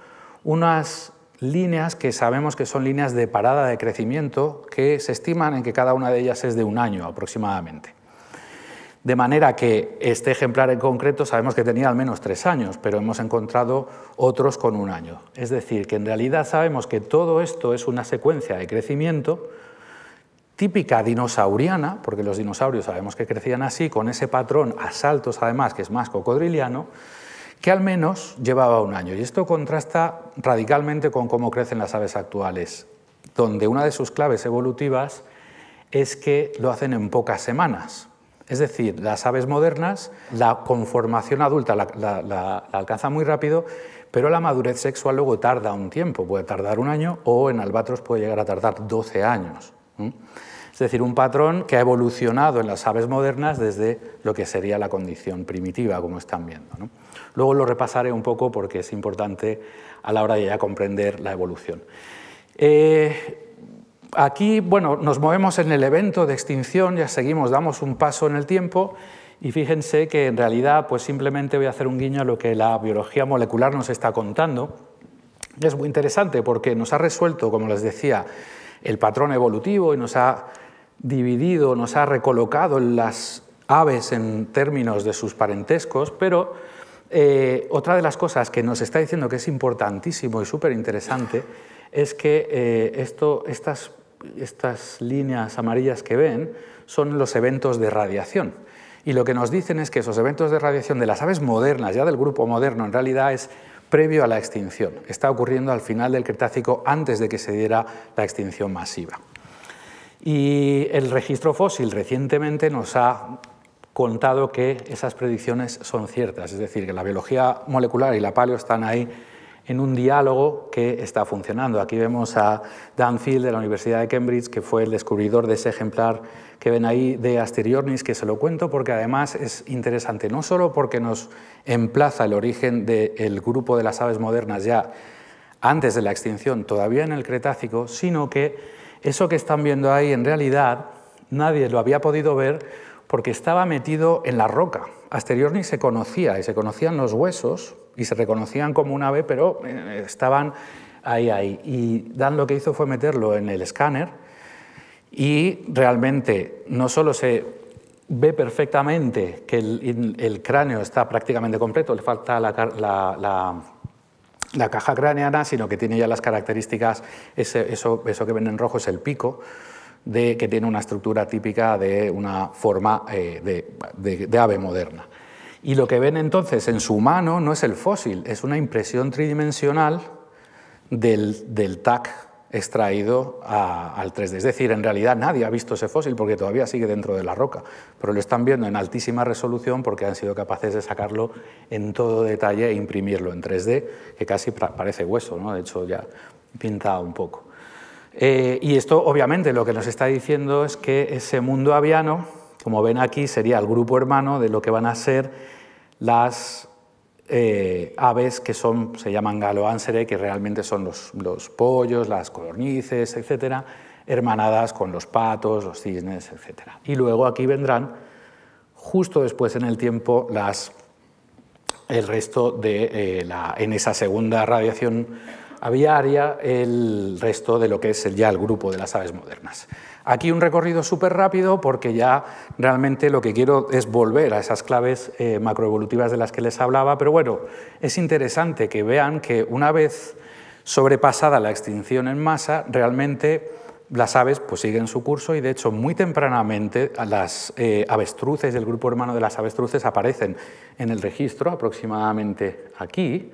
unas líneas que sabemos que son líneas de parada de crecimiento que se estiman en que cada una de ellas es de un año aproximadamente. De manera que este ejemplar en concreto sabemos que tenía al menos tres años, pero hemos encontrado otros con un año. Es decir, que en realidad sabemos que todo esto es una secuencia de crecimiento típica dinosauriana, porque los dinosaurios sabemos que crecían así, con ese patrón a saltos además, que es más cocodriliano, que al menos llevaba un año. Y esto contrasta radicalmente con cómo crecen las aves actuales, donde una de sus claves evolutivas es que lo hacen en pocas semanas, es decir, las aves modernas, la conformación adulta la, alcanza muy rápido, pero la madurez sexual luego tarda un tiempo, puede tardar un año o en albatros puede llegar a tardar 12 años. Es decir, un patrón que ha evolucionado en las aves modernas desde lo que sería la condición primitiva, como están viendo. Luego lo repasaré un poco porque es importante a la hora de ya comprender la evolución. Eh, Aquí, bueno, nos movemos en el evento de extinción, ya seguimos, damos un paso en el tiempo y fíjense que en realidad pues simplemente voy a hacer un guiño a lo que la biología molecular nos está contando. Es muy interesante porque nos ha resuelto, como les decía, el patrón evolutivo y nos ha dividido, nos ha recolocado las aves en términos de sus parentescos, pero eh, otra de las cosas que nos está diciendo que es importantísimo y súper interesante es que eh, esto, estas estas líneas amarillas que ven son los eventos de radiación. Y lo que nos dicen es que esos eventos de radiación de las aves modernas, ya del grupo moderno, en realidad es previo a la extinción. Está ocurriendo al final del Cretácico antes de que se diera la extinción masiva. Y el registro fósil recientemente nos ha contado que esas predicciones son ciertas, es decir, que la biología molecular y la paleo están ahí en un diálogo que está funcionando. Aquí vemos a Dan Field de la Universidad de Cambridge, que fue el descubridor de ese ejemplar que ven ahí de Asteriornis, que se lo cuento porque además es interesante, no solo porque nos emplaza el origen del grupo de las aves modernas ya antes de la extinción, todavía en el Cretácico, sino que eso que están viendo ahí en realidad nadie lo había podido ver porque estaba metido en la roca. Asteriornis se conocía y se conocían los huesos y se reconocían como un ave, pero eh, estaban ahí, ahí. Y Dan lo que hizo fue meterlo en el escáner y realmente no solo se ve perfectamente que el, cráneo está prácticamente completo, le falta la, caja craneana, sino que tiene ya las características, eso, eso, que ven en rojo es el pico, de, que tiene una estructura típica de una forma eh, de, ave moderna. Y lo que ven entonces en su mano no es el fósil, es una impresión tridimensional del, del TAC extraído al 3D. Es decir, en realidad nadie ha visto ese fósil porque todavía sigue dentro de la roca, pero lo están viendo en altísima resolución porque han sido capaces de sacarlo en todo detalle e imprimirlo en 3D, que casi parece hueso, ¿no? de hecho ya pinta un poco. Eh, y esto obviamente lo que nos está diciendo es que ese mundo aviano como ven aquí, sería el grupo hermano de lo que van a ser las eh, aves que son, se llaman Galoansere, que realmente son los, pollos, las codornices, etcétera, hermanadas con los patos, los cisnes, etcétera. Y luego aquí vendrán, justo después en el tiempo, el resto de eh, la, en esa segunda radiación aviaria, el resto de lo que es ya el grupo de las aves modernas. Aquí un recorrido súper rápido porque ya realmente lo que quiero es volver a esas claves eh, macroevolutivas de las que les hablaba, pero bueno, es interesante que vean que una vez sobrepasada la extinción en masa, realmente las aves pues, siguen su curso y de hecho muy tempranamente las eh, avestruces del grupo hermano de las avestruces aparecen en el registro aproximadamente aquí,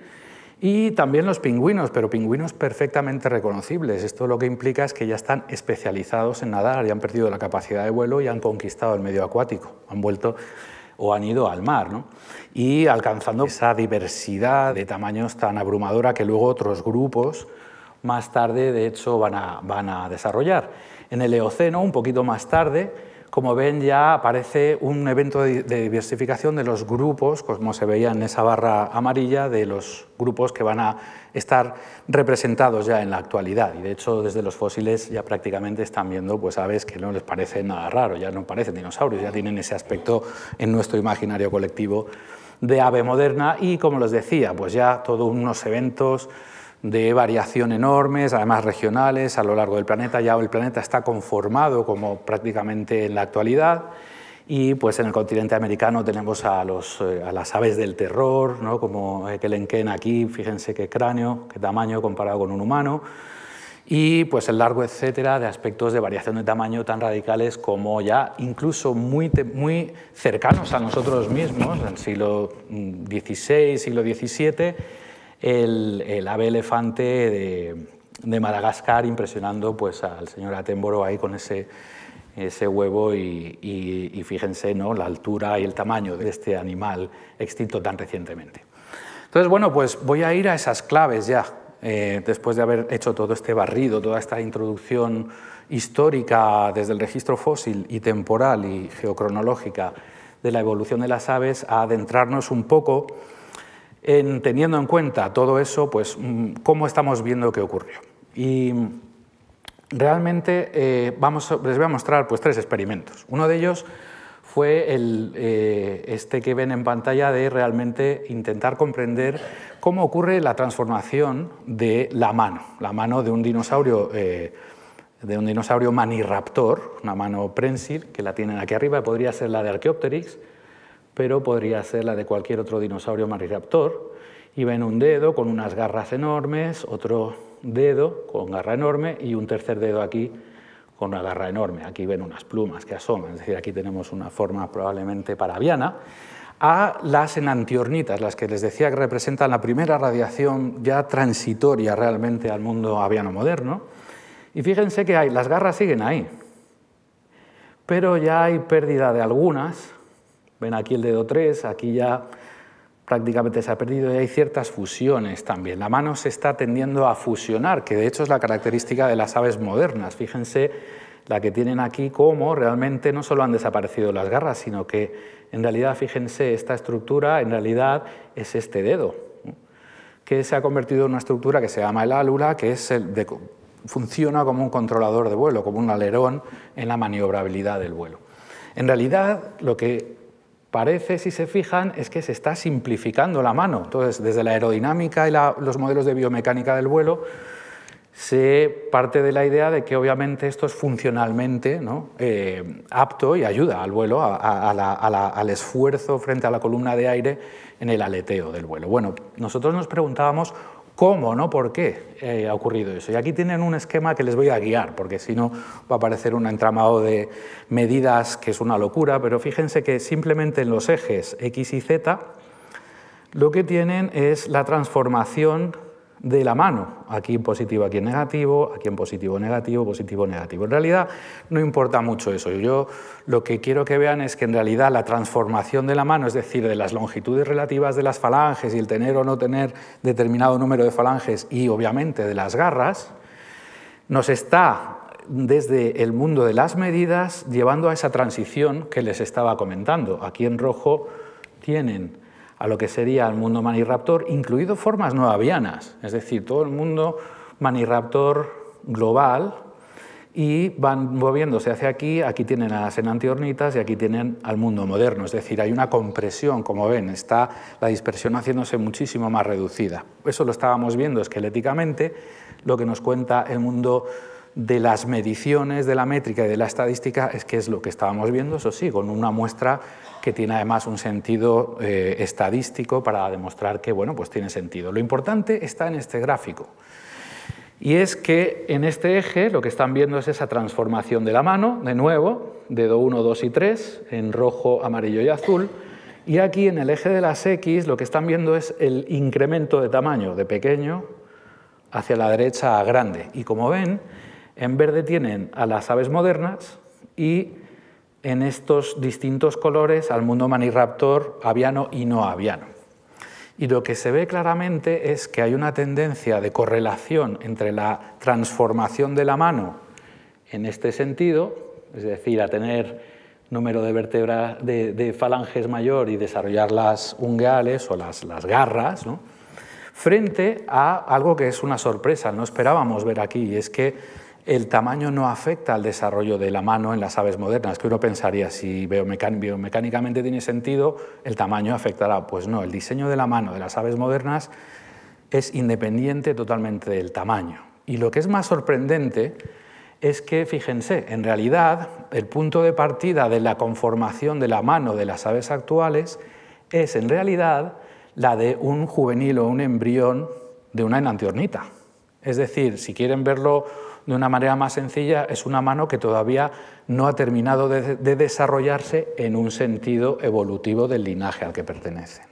y también los pingüinos, pero pingüinos perfectamente reconocibles. Esto lo que implica es que ya están especializados en nadar, ya han perdido la capacidad de vuelo y han conquistado el medio acuático, han vuelto o han ido al mar, ¿no? y alcanzando esa diversidad de tamaños tan abrumadora que luego otros grupos más tarde, de hecho, van a, van a desarrollar. En el Eoceno, un poquito más tarde, como ven ya aparece un evento de diversificación de los grupos, como se veía en esa barra amarilla, de los grupos que van a estar representados ya en la actualidad. Y de hecho desde los fósiles ya prácticamente están viendo pues, aves que no les parece nada raro, ya no parecen dinosaurios, ya tienen ese aspecto en nuestro imaginario colectivo de ave moderna y como les decía, pues ya todos unos eventos de variación enormes, además regionales, a lo largo del planeta. Ya el planeta está conformado como prácticamente en la actualidad. Y pues en el continente americano tenemos a, los, eh, las aves del terror, ¿no? como Kelenken aquí, fíjense qué cráneo, qué tamaño comparado con un humano, y pues el largo etcétera de aspectos de variación de tamaño tan radicales como ya incluso muy, muy cercanos a nosotros mismos, en el siglo XVI, siglo XVII, el, ave elefante de, Madagascar impresionando pues, al señor Atemboro ahí con ese, huevo y, fíjense ¿no? la altura y el tamaño de este animal extinto tan recientemente. Entonces, bueno, pues voy a ir a esas claves ya, eh, después de haber hecho todo este barrido, toda esta introducción histórica desde el registro fósil y temporal y geocronológica de la evolución de las aves, a adentrarnos un poco teniendo en cuenta todo eso, pues mm, cómo estamos viendo que ocurrió. Y realmente eh, vamos, les voy a mostrar pues, tres experimentos. Uno de ellos fue el, eh, este que ven en pantalla de realmente intentar comprender cómo ocurre la transformación de la mano, la mano de un dinosaurio, eh, de un dinosaurio maniraptor, una mano prensil, que la tienen aquí arriba, podría ser la de Archaeopteryx, pero podría ser la de cualquier otro dinosaurio mariraptor. Iba en un dedo con unas garras enormes, otro dedo con garra enorme y un tercer dedo aquí con una garra enorme. Aquí ven unas plumas que asoman, es decir, aquí tenemos una forma probablemente paraviana, a las enantiornitas, las que les decía que representan la primera radiación ya transitoria realmente al mundo aviano moderno. Y fíjense que hay, las garras siguen ahí, pero ya hay pérdida de algunas, Ven aquí el dedo 3, aquí ya prácticamente se ha perdido y hay ciertas fusiones también. La mano se está tendiendo a fusionar, que de hecho es la característica de las aves modernas. Fíjense la que tienen aquí como realmente no solo han desaparecido las garras, sino que en realidad, fíjense, esta estructura en realidad es este dedo, que se ha convertido en una estructura que se llama el álula, que es el de, funciona como un controlador de vuelo, como un alerón en la maniobrabilidad del vuelo. En realidad, lo que parece, si se fijan, es que se está simplificando la mano. Entonces, desde la aerodinámica y los modelos de biomecánica del vuelo, se parte de la idea de que obviamente esto es funcionalmente ¿no? Eh, apto y ayuda al vuelo, al esfuerzo frente a la columna de aire en el aleteo del vuelo. Bueno, nosotros nos preguntábamos cómo, ¿no? ¿Por qué eh, ha ocurrido eso? Y aquí tienen un esquema que les voy a guiar, porque si no va a aparecer un entramado de medidas que es una locura, pero fíjense que simplemente en los ejes X y Z lo que tienen es la transformación de la mano, aquí en positivo, aquí en negativo, aquí en positivo, negativo, positivo, negativo. En realidad no importa mucho eso, yo lo que quiero que vean es que en realidad la transformación de la mano, es decir, de las longitudes relativas de las falanges y el tener o no tener determinado número de falanges y obviamente de las garras, nos está desde el mundo de las medidas llevando a esa transición que les estaba comentando. Aquí en rojo tienen a lo que sería el mundo maniraptor, incluido formas no avianas, es decir, todo el mundo maniraptor global, y van moviéndose hacia aquí, aquí tienen a las enantiornitas y aquí tienen al mundo moderno, es decir, hay una compresión, como ven, está la dispersión haciéndose muchísimo más reducida. Eso lo estábamos viendo esqueléticamente, lo que nos cuenta el mundo de las mediciones de la métrica y de la estadística es que es lo que estábamos viendo, eso sí, con una muestra que tiene además un sentido eh, estadístico para demostrar que bueno, pues tiene sentido. Lo importante está en este gráfico. Y es que en este eje lo que están viendo es esa transformación de la mano, de nuevo, dedo 1, 2 y 3, en rojo, amarillo y azul. Y aquí en el eje de las X lo que están viendo es el incremento de tamaño, de pequeño hacia la derecha a grande. Y como ven, en verde tienen a las aves modernas y en estos distintos colores al mundo maniraptor aviano y no aviano. Y lo que se ve claramente es que hay una tendencia de correlación entre la transformación de la mano en este sentido, es decir, a tener número de vértebras de, falanges mayor y desarrollar las ungueales o las, las garras, frente a algo que es una sorpresa, no esperábamos ver aquí, y es que el tamaño no afecta al desarrollo de la mano en las aves modernas, que uno pensaría, si biomecánicamente tiene sentido, el tamaño afectará. Pues no, el diseño de la mano de las aves modernas es independiente totalmente del tamaño. Y lo que es más sorprendente es que, fíjense, en realidad el punto de partida de la conformación de la mano de las aves actuales es en realidad la de un juvenil o un embrión de una enantiornita. Es decir, si quieren verlo de una manera más sencilla, es una mano que todavía no ha terminado de, desarrollarse en un sentido evolutivo del linaje al que pertenece.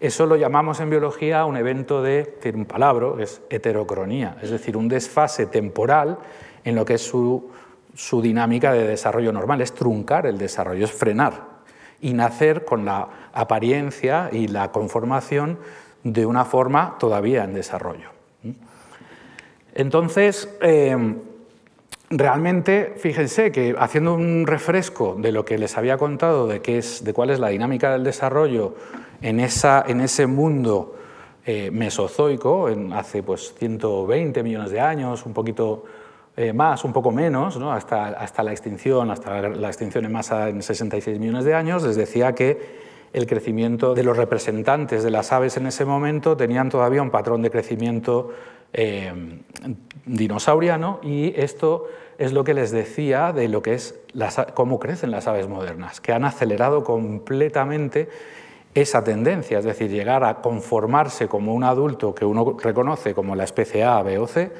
Eso lo llamamos en biología un evento de, un palabra, es heterocronía, es decir, un desfase temporal en lo que es su, su dinámica de desarrollo normal, es truncar el desarrollo, es frenar y nacer con la apariencia y la conformación de una forma todavía en desarrollo. Entonces, em, realmente, fíjense que haciendo un refresco de lo que les había contado, de, qué es, de cuál es la dinámica del desarrollo en, esa, en ese mundo eh, mesozoico, en, hace pues 120 millones de años, un poquito eh, más, un poco menos, hasta, hasta la extinción, hasta la extinción en masa en 66 millones de años, les decía que el crecimiento de los representantes de las aves en ese momento tenían todavía un patrón de crecimiento eh, dinosauriano y esto es lo que les decía de lo que es cómo crecen las aves modernas, que han acelerado completamente esa tendencia, es decir, llegar a conformarse como un adulto que uno reconoce como la especie A, B o C,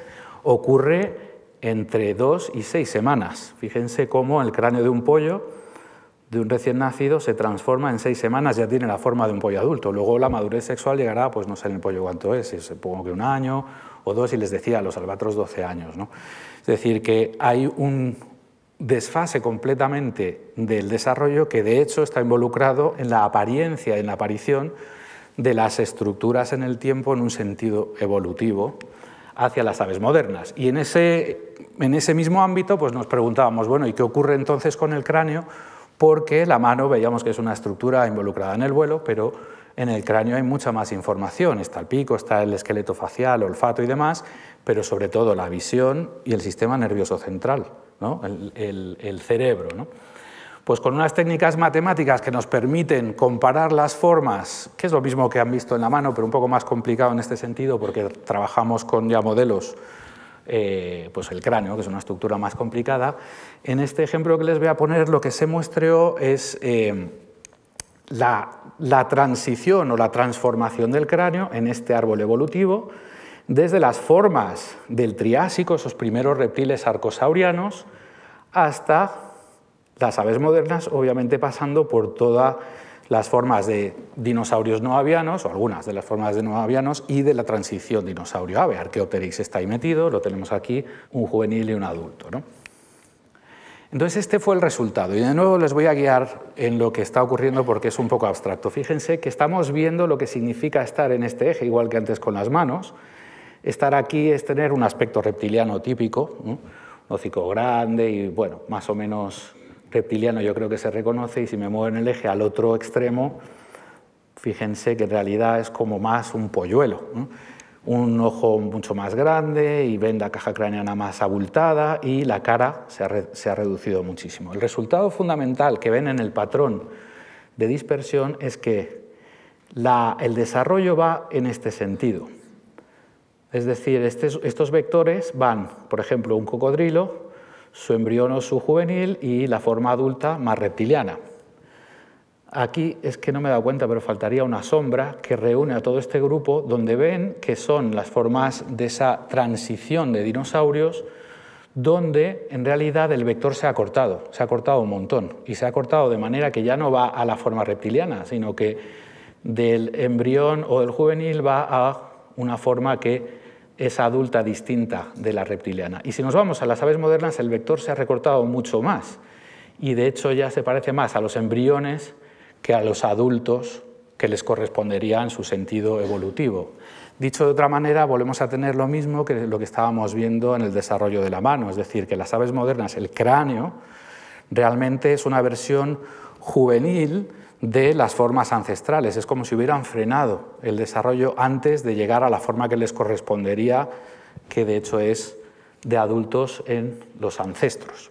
ocurre entre dos y seis semanas. Fíjense cómo el cráneo de un pollo, de un recién nacido, se transforma en seis semanas, ya tiene la forma de un pollo adulto. Luego la madurez sexual llegará, pues no sé en el pollo cuánto es, si supongo que un año o dos, y les decía, a los albatros 12 años. Es decir, que hay un desfase completamente del desarrollo que de hecho está involucrado en la apariencia, en la aparición de las estructuras en el tiempo en un sentido evolutivo hacia las aves modernas. Y en ese, en ese mismo ámbito pues nos preguntábamos, bueno, ¿y qué ocurre entonces con el cráneo? Porque la mano veíamos que es una estructura involucrada en el vuelo, pero en el cráneo hay mucha más información, está el pico, está el esqueleto facial, olfato y demás, pero sobre todo la visión y el sistema nervioso central, el, cerebro. Pues con unas técnicas matemáticas que nos permiten comparar las formas, que es lo mismo que han visto en la mano, pero un poco más complicado en este sentido porque trabajamos con ya modelos, eh, pues el cráneo, que es una estructura más complicada. En este ejemplo que les voy a poner, lo que se muestreó es... Eh, la, transición o la transformación del cráneo en este árbol evolutivo desde las formas del Triásico, esos primeros reptiles arcosaurianos, hasta las aves modernas, obviamente pasando por todas las formas de dinosaurios no avianos, o algunas de las formas de no avianos, y de la transición dinosaurio-ave. Archaeopteryx está ahí metido, lo tenemos aquí, un juvenil y un adulto. ¿no? Entonces este fue el resultado. Y de nuevo les voy a guiar en lo que está ocurriendo porque es un poco abstracto. Fíjense que estamos viendo lo que significa estar en este eje, igual que antes con las manos. Estar aquí es tener un aspecto reptiliano típico, hocico grande y bueno, más o menos reptiliano yo creo que se reconoce y si me muevo en el eje al otro extremo, fíjense que en realidad es como más un polluelo un ojo mucho más grande y ven la caja craneana más abultada y la cara se ha, reducido muchísimo. El resultado fundamental que ven en el patrón de dispersión es que el desarrollo va en este sentido. Es decir, este estos vectores van, por ejemplo, un cocodrilo, su embrión o su juvenil y la forma adulta más reptiliana. Aquí es que no me he dado cuenta, pero faltaría una sombra que reúne a todo este grupo donde ven que son las formas de esa transición de dinosaurios donde en realidad el vector se ha cortado, se ha cortado un montón y se ha cortado de manera que ya no va a la forma reptiliana, sino que del embrión o del juvenil va a una forma que es adulta distinta de la reptiliana. Y si nos vamos a las aves modernas, el vector se ha recortado mucho más y de hecho ya se parece más a los embriones que a los adultos que les correspondería en su sentido evolutivo. Dicho de otra manera, volvemos a tener lo mismo que lo que estábamos viendo en el desarrollo de la mano, es decir, que las aves modernas, el cráneo, realmente es una versión juvenil de las formas ancestrales. Es como si hubieran frenado el desarrollo antes de llegar a la forma que les correspondería, que de hecho es de adultos en los ancestros.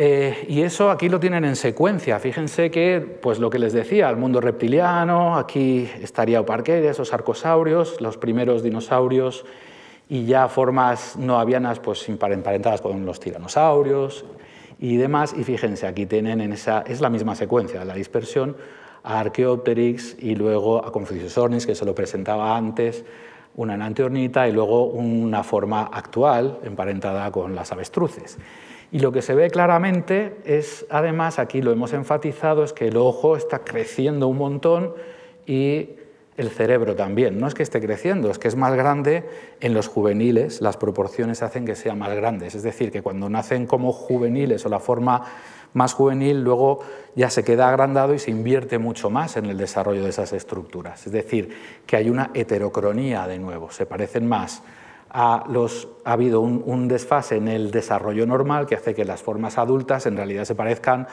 Eh, y eso aquí lo tienen en secuencia. Fíjense que, pues lo que les decía, el mundo reptiliano, aquí estaría Oparqueres, los arcosaurios, los primeros dinosaurios y ya formas no avianas pues emparentadas con los tiranosaurios y demás. Y fíjense, aquí tienen en esa, es la misma secuencia, la dispersión a Archaeopteryx y luego a Confucius que se lo presentaba antes, una enanteornita y luego una forma actual emparentada con las avestruces. Y lo que se ve claramente es, además, aquí lo hemos enfatizado, es que el ojo está creciendo un montón y el cerebro también. No es que esté creciendo, es que es más grande en los juveniles, las proporciones hacen que sea más grande. Es decir, que cuando nacen como juveniles o la forma más juvenil, luego ya se queda agrandado y se invierte mucho más en el desarrollo de esas estructuras. Es decir, que hay una heterocronía de nuevo, se parecen más los, ha habido un, desfase en el desarrollo normal que hace que las formas adultas en realidad se parezcan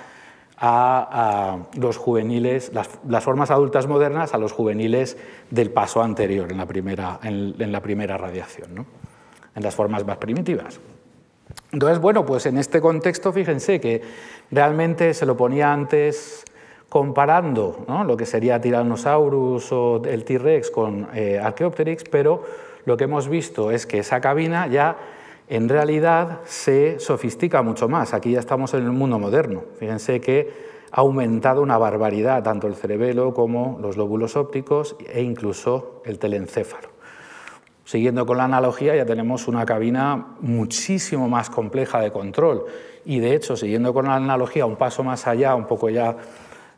a, los juveniles, las, formas adultas modernas a los juveniles del paso anterior en la primera, en, la primera radiación, ¿no? en las formas más primitivas. Entonces, bueno, pues en este contexto fíjense que realmente se lo ponía antes comparando ¿no? lo que sería Tyrannosaurus o el T-Rex con eh, Archaeopteryx, pero lo que hemos visto es que esa cabina ya en realidad se sofistica mucho más. Aquí ya estamos en el mundo moderno. Fíjense que ha aumentado una barbaridad tanto el cerebelo como los lóbulos ópticos e incluso el telencéfalo. Siguiendo con la analogía, ya tenemos una cabina muchísimo más compleja de control. Y de hecho, siguiendo con la analogía, un paso más allá, un poco ya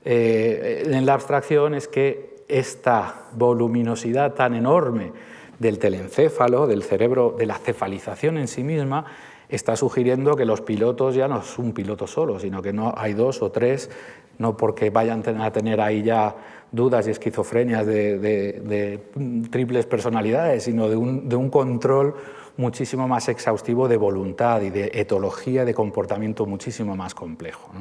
eh, en la abstracción, es que esta voluminosidad tan enorme del telencéfalo, del cerebro, de la cefalización en sí misma, está sugiriendo que los pilotos ya no es un piloto solo, sino que no hay dos o tres, no porque vayan a tener ahí ya dudas y esquizofrenias de, triples personalidades, sino de un, control muchísimo más exhaustivo de voluntad y de etología de comportamiento muchísimo más complejo.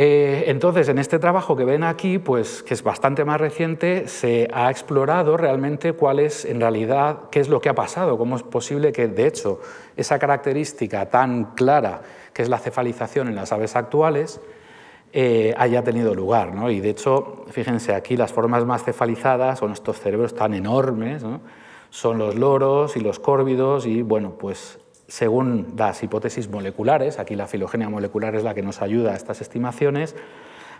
Eh, entonces, en este trabajo que ven aquí, pues, que es bastante más reciente, se ha explorado realmente cuál es, en realidad, qué es lo que ha pasado, cómo es posible que, de hecho, esa característica tan clara que es la cefalización en las aves actuales, eh, haya tenido lugar. Y de hecho, fíjense aquí, las formas más cefalizadas son estos cerebros tan enormes, son los loros y los córvidos y bueno, pues según las hipótesis moleculares, aquí la filogenia molecular es la que nos ayuda a estas estimaciones,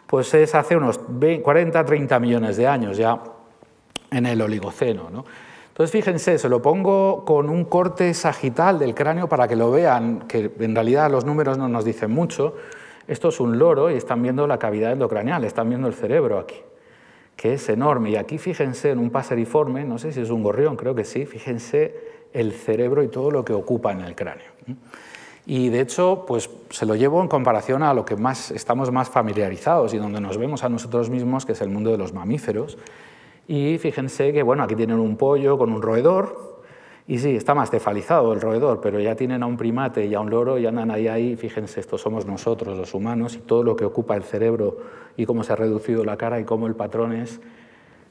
pues es hace unos 40-30 millones de años ya en el Oligoceno. ¿no? Entonces, fíjense, se lo pongo con un corte sagital del cráneo para que lo vean, que en realidad los números no nos dicen mucho. Esto es un loro y están viendo la cavidad endocraneal, están viendo el cerebro aquí, que es enorme. Y aquí fíjense en un paseriforme, no sé si es un gorrión, creo que sí, fíjense el cerebro y todo lo que ocupa en el cráneo. Y de hecho, pues se lo llevo en comparación a lo que más estamos más familiarizados y donde nos vemos a nosotros mismos, que es el mundo de los mamíferos. Y fíjense que, bueno, aquí tienen un pollo con un roedor, y sí, está más cefalizado el roedor, pero ya tienen a un primate y a un loro y andan ahí, ahí, fíjense, estos somos nosotros los humanos y todo lo que ocupa el cerebro y cómo se ha reducido la cara y cómo el patrón es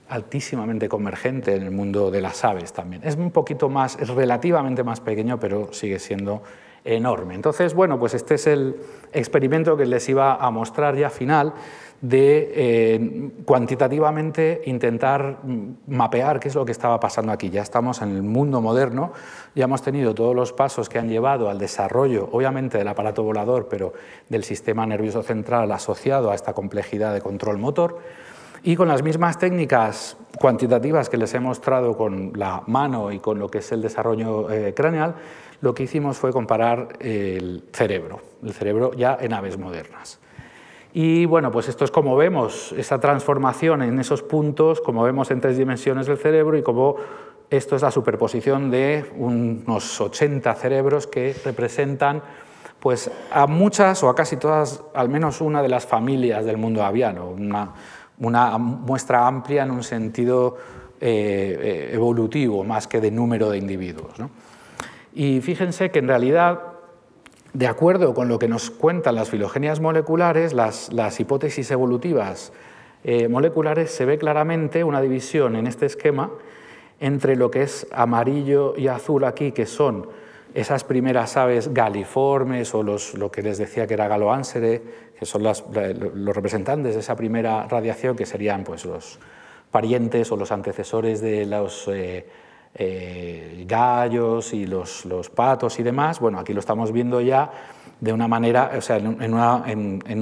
altísimamente convergente en el mundo de las aves también. Es un poquito más, es relativamente más pequeño, pero sigue siendo enorme. Entonces, bueno, pues este es el experimento que les iba a mostrar ya final de eh, cuantitativamente intentar mapear qué es lo que estaba pasando aquí. Ya estamos en el mundo moderno, ya hemos tenido todos los pasos que han llevado al desarrollo, obviamente del aparato volador, pero del sistema nervioso central asociado a esta complejidad de control motor y con las mismas técnicas cuantitativas que les he mostrado con la mano y con lo que es el desarrollo eh, craneal, lo que hicimos fue comparar el cerebro, el cerebro ya en aves modernas. Y bueno, pues esto es como vemos esa transformación en esos puntos, como vemos en tres dimensiones del cerebro y como esto es la superposición de unos 80 cerebros que representan pues a muchas o a casi todas, al menos una de las familias del mundo aviano, una una muestra amplia en un sentido eh, eh, evolutivo más que de número de individuos. Y fíjense que en realidad, de acuerdo con lo que nos cuentan las filogenias moleculares, las, hipótesis evolutivas eh, moleculares, se ve claramente una división en este esquema entre lo que es amarillo y azul aquí, que son esas primeras aves galiformes o lo que les decía que era galoánsere, que son los representantes de esa primera radiación, que serían pues, los parientes o los antecesores de los eh, eh, gallos y los, patos y demás, bueno, aquí lo estamos viendo ya de una manera, o sea, en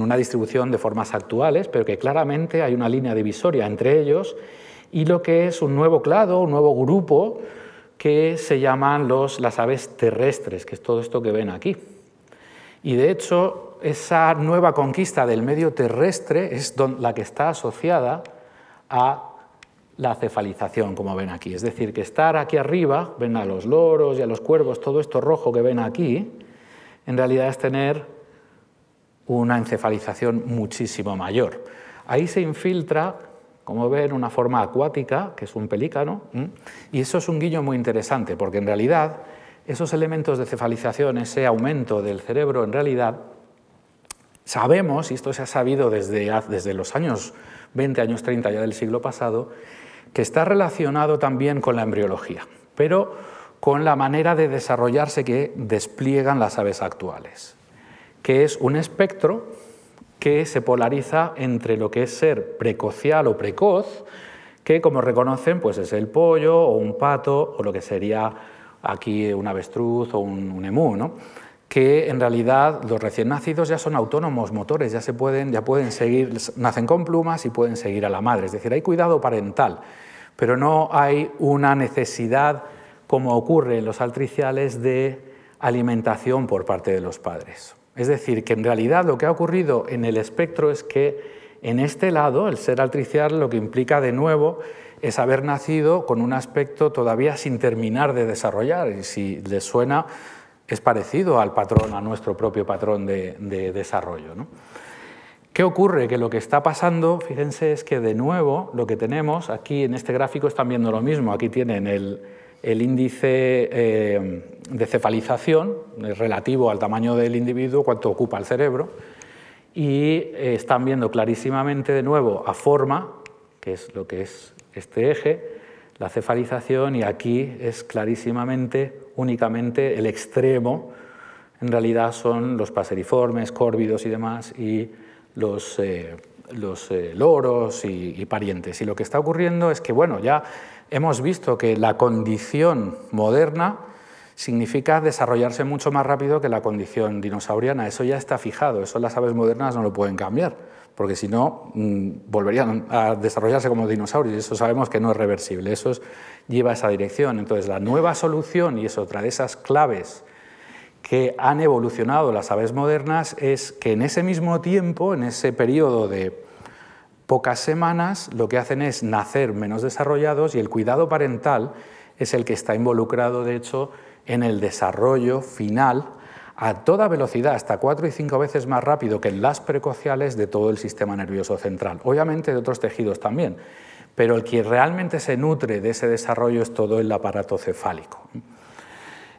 una, distribución de formas actuales, pero que claramente hay una línea divisoria entre ellos y lo que es un nuevo clado, un nuevo grupo que se llaman los, las aves terrestres, que es todo esto que ven aquí. Y de hecho, esa nueva conquista del medio terrestre es la que está asociada a la cefalización, como ven aquí. Es decir, que estar aquí arriba, ven a los loros y a los cuervos, todo esto rojo que ven aquí, en realidad es tener una encefalización muchísimo mayor. Ahí se infiltra, como ven, una forma acuática, que es un pelícano, y eso es un guiño muy interesante, porque en realidad esos elementos de cefalización, ese aumento del cerebro, en realidad Sabemos, y esto se ha sabido desde, los años 20, años 30 ya del siglo pasado, que está relacionado también con la embriología, pero con la manera de desarrollarse que despliegan las aves actuales, que es un espectro que se polariza entre lo que es ser precocial o precoz, que como reconocen pues es el pollo o un pato o lo que sería aquí un avestruz o un, un emú. ¿no? que en realidad los recién nacidos ya son autónomos motores, ya, se pueden, ya pueden seguir, nacen con plumas y pueden seguir a la madre. Es decir, hay cuidado parental, pero no hay una necesidad, como ocurre en los altriciales, de alimentación por parte de los padres. Es decir, que en realidad lo que ha ocurrido en el espectro es que en este lado, el ser altricial lo que implica de nuevo es haber nacido con un aspecto todavía sin terminar de desarrollar. Y si les suena, es parecido al patrón, a nuestro propio patrón de, desarrollo. ¿Qué ocurre? Que lo que está pasando, fíjense, es que de nuevo lo que tenemos, aquí en este gráfico están viendo lo mismo, aquí tienen el, índice eh, de cefalización relativo al tamaño del individuo, cuánto ocupa el cerebro, y eh, están viendo clarísimamente de nuevo a forma, que es lo que es este eje, la cefalización, y aquí es clarísimamente únicamente el extremo, en realidad son los paseriformes, córvidos y demás, y los, eh, eh, loros y, y, parientes. Y lo que está ocurriendo es que, bueno, ya hemos visto que la condición moderna significa desarrollarse mucho más rápido que la condición dinosauriana. Eso ya está fijado, eso las aves modernas no lo pueden cambiar porque si no mm, volverían a desarrollarse como dinosaurios y eso sabemos que no es reversible, eso lleva a esa dirección. Entonces la nueva solución, y es otra de esas claves que han evolucionado las aves modernas, es que en ese mismo tiempo, en ese periodo de pocas semanas, lo que hacen es nacer menos desarrollados y el cuidado parental es el que está involucrado, de hecho, en el desarrollo final a toda velocidad, hasta cuatro y cinco veces más rápido que en las precociales de todo el sistema nervioso central, obviamente de otros tejidos también, pero el que realmente se nutre de ese desarrollo es todo el aparato cefálico.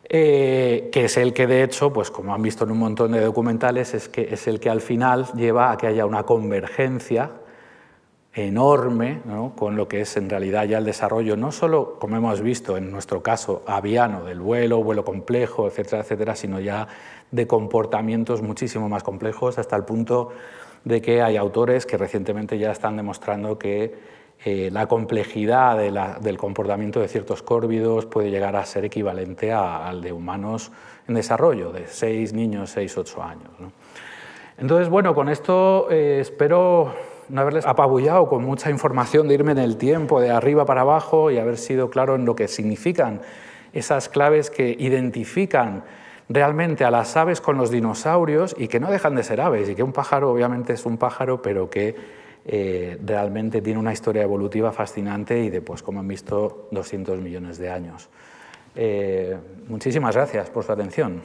Eh, que es el que de hecho, pues como han visto en un montón de documentales, es, que, es el que al final lleva a que haya una convergencia enorme con lo que es en realidad ya el desarrollo, no solo, como hemos visto en nuestro caso, aviano, del vuelo, vuelo complejo, etcétera, etcétera, sino ya de comportamientos muchísimo más complejos, hasta el punto de que hay autores que recientemente ya están demostrando que eh, la complejidad del comportamiento de ciertos córvidos puede llegar a ser equivalente al de humanos en desarrollo, de seis niños, seis, ocho años. Entonces, bueno, con esto eh, espero no haberles apabullado con mucha información, de irme en el tiempo, de arriba para abajo y haber sido claro en lo que significan esas claves que identifican realmente a las aves con los dinosaurios y que no dejan de ser aves y que un pájaro obviamente es un pájaro, pero que eh, realmente tiene una historia evolutiva fascinante y de, pues, como han visto, 200 millones de años. Eh, muchísimas gracias por su atención.